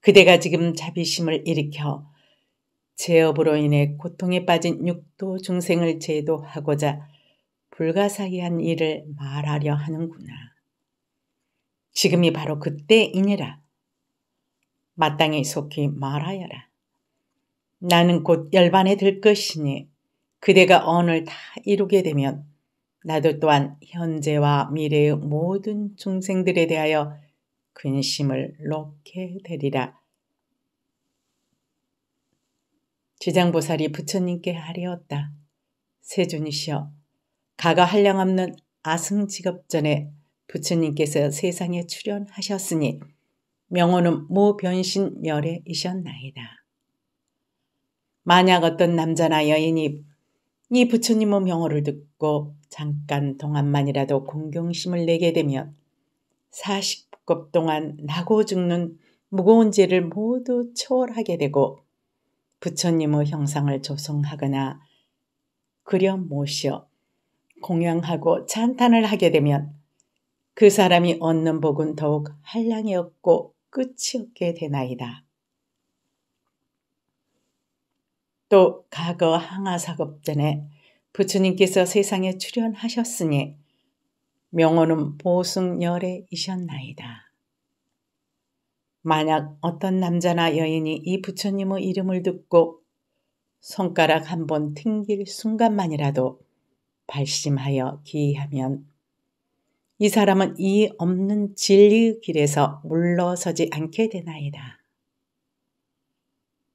그대가 지금 자비심을 일으켜 제업으로 인해 고통에 빠진 육도 중생을 제도하고자 불가사의한 일을 말하려 하는구나. 지금이 바로 그때이니라. 마땅히 속히 말하여라. 나는 곧 열반에 들 것이니 그대가 언을 다 이루게 되면 나도 또한 현재와 미래의 모든 중생들에 대하여 근심을 놓게 되리라. 지장보살이 부처님께 하리었다. 세존이시여, 가가 한량없는 아승직업전에 부처님께서 세상에 출연하셨으니 명호는 모변신 열애이셨나이다 만약 어떤 남자나 여인이 이 부처님의 명호를 듣고 잠깐 동안만이라도 공경심을 내게 되면 40급 동안 나고 죽는 무거운 죄를 모두 초월하게 되고 부처님의 형상을 조성하거나 그려 모셔 공양하고 찬탄을 하게 되면 그 사람이 얻는 복은 더욱 한량이 없고 끝이 없게 되나이다. 또 과거 항아사급 전에 부처님께서 세상에 출현하셨으니 명호는 보승열애이셨나이다. 만약 어떤 남자나 여인이 이 부처님의 이름을 듣고 손가락 한 번 튕길 순간만이라도 발심하여 기이하면 이 사람은 이 없는 진리의 길에서 물러서지 않게 되나이다.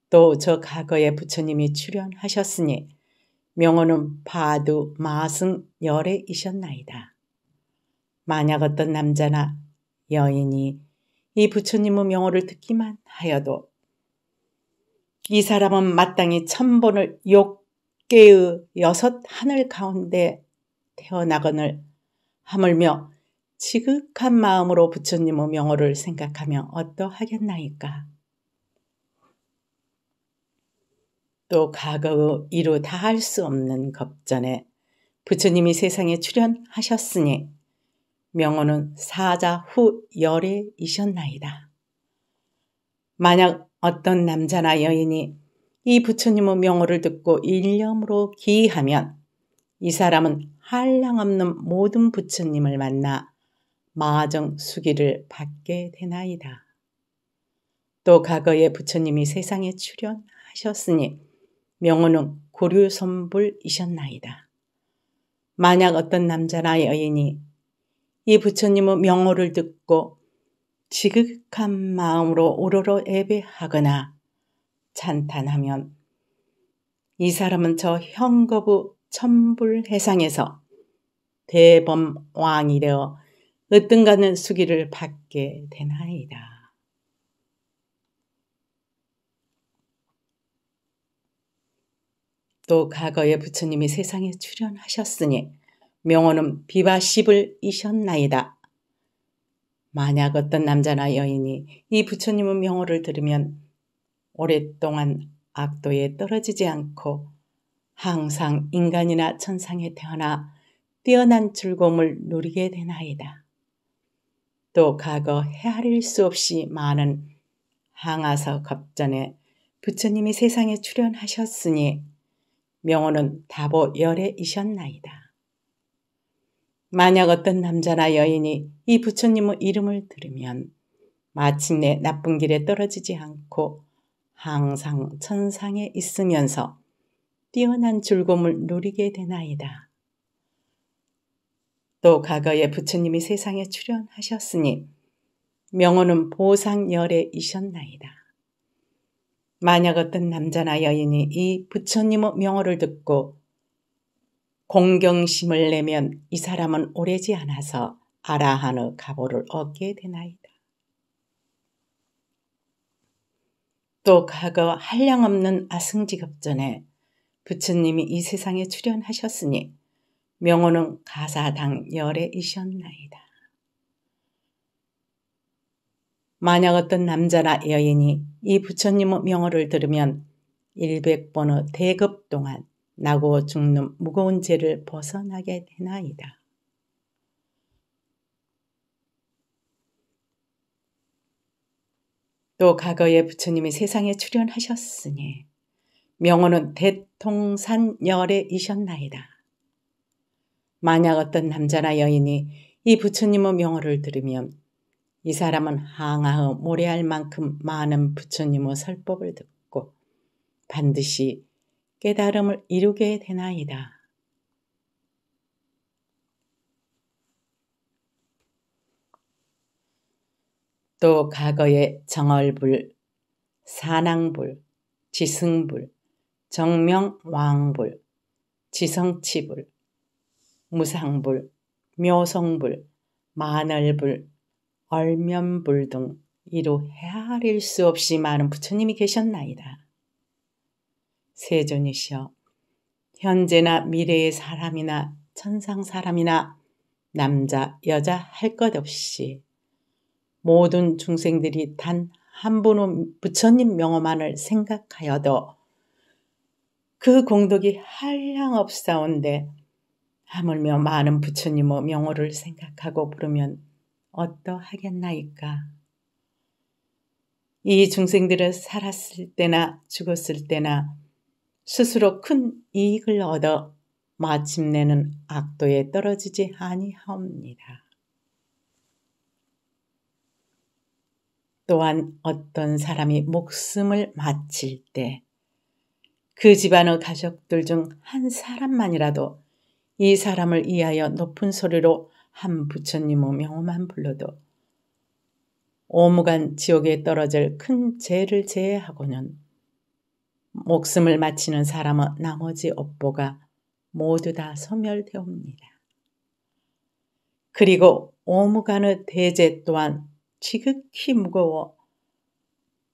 또저 과거에 부처님이 출연하셨으니 명호는 바두 마승 열애이셨나이다. 만약 어떤 남자나 여인이 이 부처님의 명호를 듣기만 하여도 이 사람은 마땅히 천번을 욕개의 여섯 하늘 가운데 태어나거늘 하물며 지극한 마음으로 부처님의 명호를 생각하며 어떠하겠나이까. 또 과거 의 이루 다 할 수 없는 겁전에 부처님이 세상에 출현하셨으니 명호는 사자 후 열애이셨나이다. 만약 어떤 남자나 여인이 이 부처님의 명호를 듣고 일념으로 기이하면 이 사람은 한량없는 모든 부처님을 만나 마정 수기를 받게 되나이다. 또 과거에 부처님이 세상에 출현하셨으니 명호는 고류선불이셨나이다. 만약 어떤 남자나 여인이 이 부처님의 명호를 듣고 지극한 마음으로 오로로 예배하거나 찬탄하면 이 사람은 저 현거부 천불해상에서 대범왕이 되어 으뜸가는 수기를 받게 되나이다. 또 과거에 부처님이 세상에 출현하셨으니 명호는 비바십을 이셨나이다. 만약 어떤 남자나 여인이 이 부처님의 명호를 들으면 오랫동안 악도에 떨어지지 않고 항상 인간이나 천상에 태어나 뛰어난 즐거움을 누리게 되나이다. 또 과거 헤아릴 수 없이 많은 항아서 겁전에 부처님이 세상에 출현하셨으니 명호는 다보 열애이셨나이다. 만약 어떤 남자나 여인이 이 부처님의 이름을 들으면 마침내 나쁜 길에 떨어지지 않고 항상 천상에 있으면서 뛰어난 즐거움을 누리게 되나이다. 또 과거에 부처님이 세상에 출현하셨으니 명호는 보상열애이셨나이다. 만약 어떤 남자나 여인이 이 부처님의 명호를 듣고 공경심을 내면 이 사람은 오래지 않아서 아라한의 가보를 얻게 되나이다. 또 과거 한량없는 아승지겁전에 부처님이 이 세상에 출현하셨으니 명호는 가사당 열애이셨나이다. 만약 어떤 남자나 여인이 이 부처님 명호를 들으면 100번의 대급 동안 나고 죽는 무거운 죄를 벗어나게 되나이다. 또 과거에 부처님이 세상에 출연하셨으니 명호는 대통산열에이셨나이다 만약 어떤 남자나 여인이 이 부처님의 명호를 들으면 이 사람은 항하어 모래할 만큼 많은 부처님의 설법을 듣고 반드시 깨달음을 이루게 되나이다. 또 과거의 정얼불, 산왕불, 지승불, 정명왕불, 지성치불, 무상불, 묘성불, 마늘불, 얼면불등 이로 헤아릴 수 없이 많은 부처님이 계셨나이다. 세존이시여 현재나 미래의 사람이나 천상 사람이나 남자 여자 할 것 없이 모든 중생들이 단한 분의 부처님 명호만을 생각하여도 그 공덕이 한량없사온데 하물며 많은 부처님의 명호를 생각하고 부르면 어떠하겠나이까? 이 중생들은 살았을 때나 죽었을 때나 스스로 큰 이익을 얻어 마침내는 악도에 떨어지지 아니하옵니다. 또한 어떤 사람이 목숨을 마칠 때 그 집안의 가족들 중 한 사람만이라도 이 사람을 이하여 높은 소리로 한 부처님의 명호만 불러도 오무간 지옥에 떨어질 큰 죄를 제외하고는 목숨을 마치는사람은 나머지 업보가 모두 다 소멸되옵니다. 그리고 오무간의 대제 또한 지극히 무거워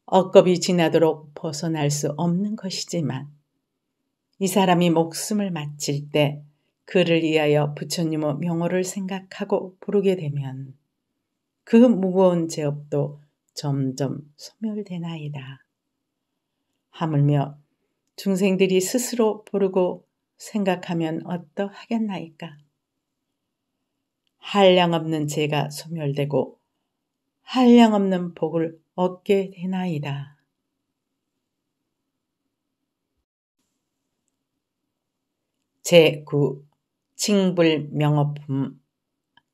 억겁이 지나도록 벗어날 수 없는 것이지만 이 사람이 목숨을 마칠 때 그를 위하여 부처님의 명호를 생각하고 부르게 되면 그 무거운 제업도 점점 소멸되나이다. 하물며 중생들이 스스로 부르고 생각하면 어떠하겠나이까? 한량없는 죄가 소멸되고 한량없는 복을 얻게 되나이다. 제9 칭불 명호품 음,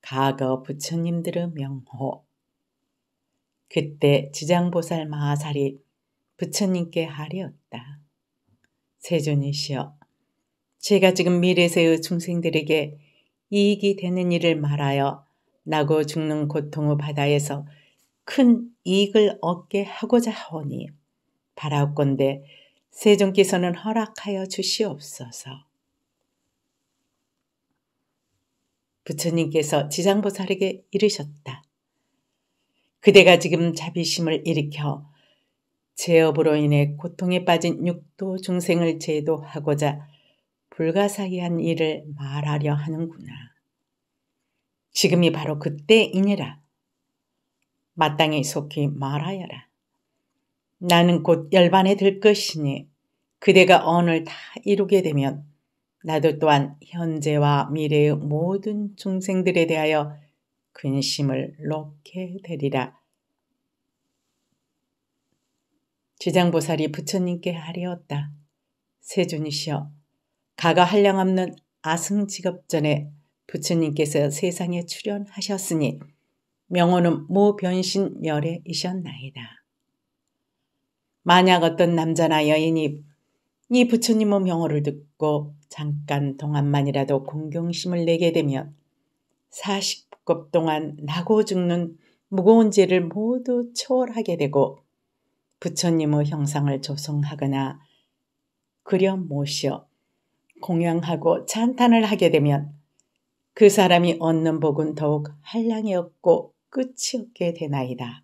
가거 부처님들의 명호 그때 지장보살 마하살이 부처님께 하리었다. 세존이시여 제가 지금 미래세의 중생들에게 이익이 되는 일을 말하여 나고 죽는 고통의 바다에서 큰 이익을 얻게 하고자 하오니 바라건대 세존께서는 허락하여 주시옵소서. 부처님께서 지장보살에게 이르셨다. 그대가 지금 자비심을 일으켜 제업으로 인해 고통에 빠진 육도 중생을 제도하고자 불가사의한 일을 말하려 하는구나. 지금이 바로 그때이니라. 마땅히 속히 말하여라. 나는 곧 열반에 들 것이니 그대가 언을 다 이루게 되면 나도 또한 현재와 미래의 모든 중생들에 대하여 근심을 놓게 되리라. 지장보살이 부처님께 하리었다. 세준이시여 가가 한량없는 아승직업전에 부처님께서 세상에 출연하셨으니 명호는 모변신 멸에이셨나이다. 만약 어떤 남자나 여인이 이 부처님의 명호를 듣고 잠깐 동안만이라도 공경심을 내게 되면 40급 동안 나고 죽는 무거운 죄를 모두 초월하게 되고 부처님의 형상을 조성하거나 그려 모셔 공양하고 찬탄을 하게 되면 그 사람이 얻는 복은 더욱 한량이 없고 끝이 없게 되나이다.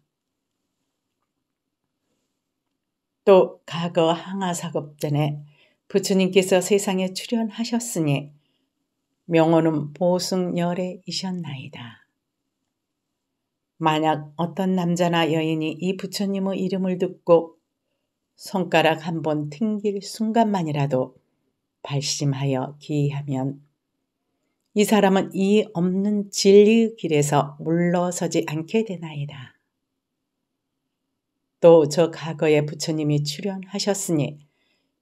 또 과거 항아사급전에 부처님께서 세상에 출현하셨으니 명호는 보승열애이셨나이다. 만약 어떤 남자나 여인이 이 부처님의 이름을 듣고 손가락 한 번 튕길 순간만이라도 발심하여 기이하면 이 사람은 이 없는 진리 의 길에서 물러서지 않게 되나이다. 또저 과거에 부처님이 출연하셨으니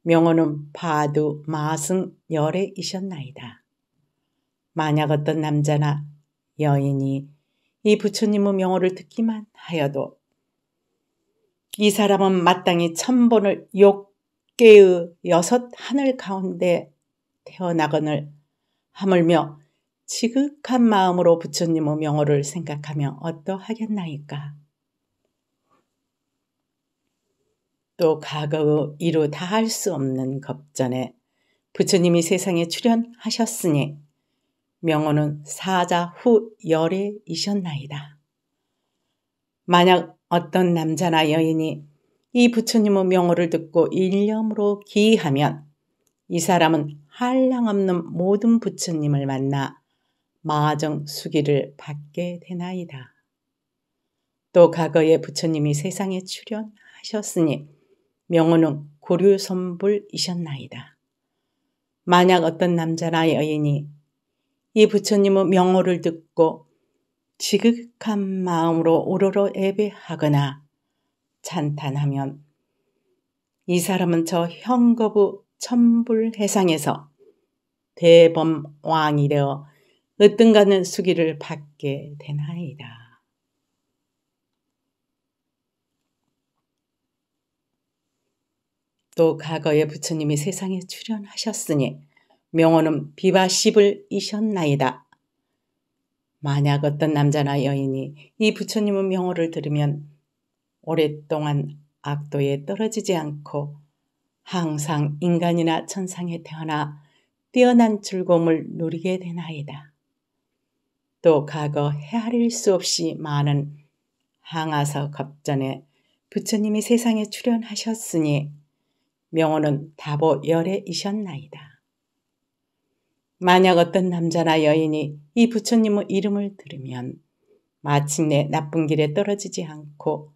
명호는 바두 마승 열애이셨나이다. 만약 어떤 남자나 여인이 이 부처님의 명호를 듣기만 하여도 이 사람은 마땅히 천번을 욕개의 여섯 하늘 가운데 태어나거늘 하물며 지극한 마음으로 부처님의 명호를 생각하며 어떠하겠나이까. 또 과거 의 이루 다 할 수 없는 겁전에 부처님이 세상에 출현하셨으니 명호는 사자 후 열애이셨나이다. 만약 어떤 남자나 여인이 이 부처님의 명호를 듣고 일념으로 기이하면 이 사람은 한량없는 모든 부처님을 만나 마정 수기를 받게 되나이다. 또 과거에 부처님이 세상에 출현하셨으니 명호는 고류선불이셨나이다. 만약 어떤 남자나 여인이 이 부처님의 명호를 듣고 지극한 마음으로 오로로 예배하거나 찬탄하면 이 사람은 저 현거부 천불해상에서 대범왕이 되어 으뜸가는 수기를 받게 되나이다. 또 과거에 부처님이 세상에 출현하셨으니 명호는 비바십을 이셨나이다. 만약 어떤 남자나 여인이 이 부처님의 명호를 들으면 오랫동안 악도에 떨어지지 않고 항상 인간이나 천상에 태어나 뛰어난 즐거움을 누리게 되나이다. 또 과거 헤아릴 수 없이 많은 항아서 겁전에 부처님이 세상에 출현하셨으니 명호는 다보 열애이셨나이다. 만약 어떤 남자나 여인이 이 부처님의 이름을 들으면 마침내 나쁜 길에 떨어지지 않고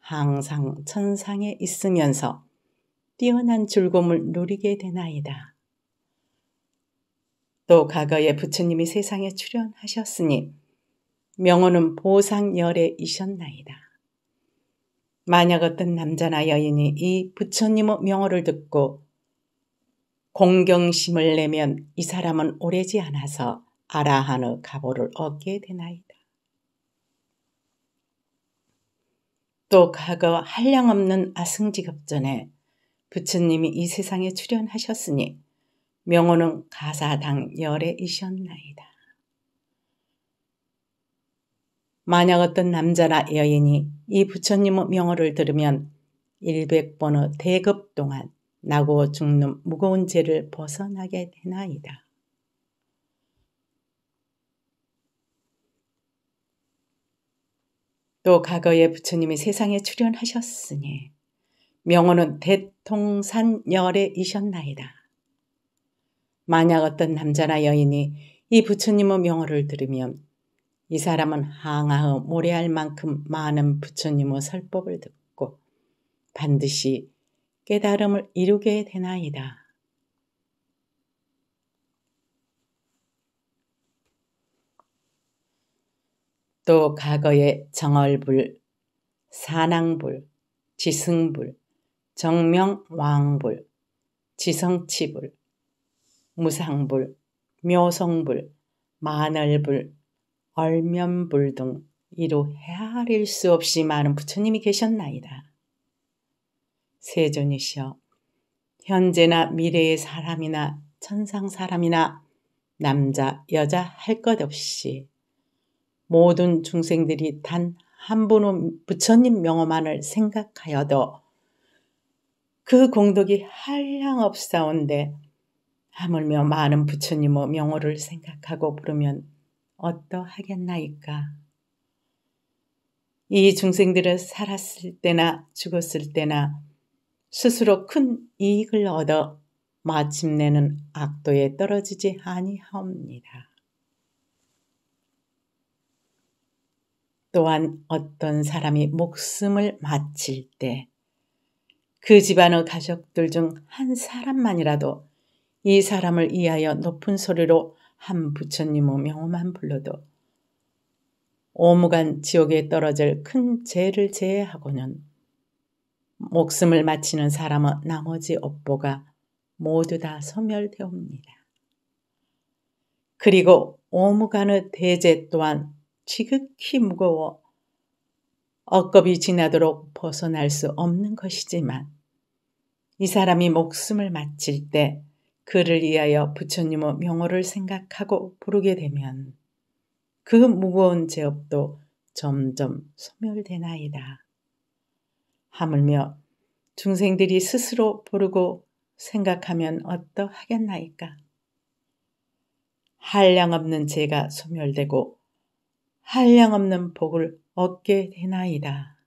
항상 천상에 있으면서 뛰어난 즐거움을 누리게 되나이다. 또 과거에 부처님이 세상에 출현하셨으니 명호는 보상열애이셨나이다. 만약 어떤 남자나 여인이 이 부처님의 명호를 듣고 공경심을 내면 이 사람은 오래지 않아서 아라한의 가보를 얻게 되나이다. 또 과거 한량없는 아승지겁전에 부처님이 이 세상에 출현하셨으니 명호는 가사당 열애이셨나이다. 만약 어떤 남자나 여인이 이 부처님 명호를 들으면 100번의 대급 동안 나고 죽는 무거운 죄를 벗어나게 되나이다. 또 과거에 부처님이 세상에 출연하셨으니 명호는 대통산열애이셨나이다. 만약 어떤 남자나 여인이 이 부처님의 명호를 들으면 이 사람은 항하어 모래할 만큼 많은 부처님의 설법을 듣고 반드시 깨달음을 이루게 되나이다. 또 과거의 정얼불, 산왕불, 지승불, 정명왕불, 지성치불, 무상불, 묘성불, 마늘불, 얼면불등 이로 헤아릴 수 없이 많은 부처님이 계셨나이다. 세존이시여 현재나 미래의 사람이나 천상 사람이나 남자 여자 할 것 없이 모든 중생들이 단한 분의 부처님 명호만을 생각하여도 그 공덕이 한량없사온데 하물며 많은 부처님의 명호를 생각하고 부르면 어떠하겠나이까? 이 중생들은 살았을 때나 죽었을 때나 스스로 큰 이익을 얻어 마침내는 악도에 떨어지지 아니하옵니다. 또한 어떤 사람이 목숨을 마칠 때 그 집안의 가족들 중 한 사람만이라도 이 사람을 이하여 높은 소리로 한 부처님 명호만 불러도 오무간 지옥에 떨어질 큰 죄를 제외하고는 목숨을 마치는 사람은 나머지 업보가 모두 다 소멸되옵니다. 그리고 오무간의 대제 또한 지극히 무거워 억겁이 지나도록 벗어날 수 없는 것이지만 이 사람이 목숨을 마칠 때 그를 위하여 부처님의 명호를 생각하고 부르게 되면 그 무거운 제업도 점점 소멸되나이다. 하물며 중생들이 스스로 부르고 생각하면 어떠하겠나이까? 한량없는 죄가 소멸되고 한량없는 복을 얻게 되나이다.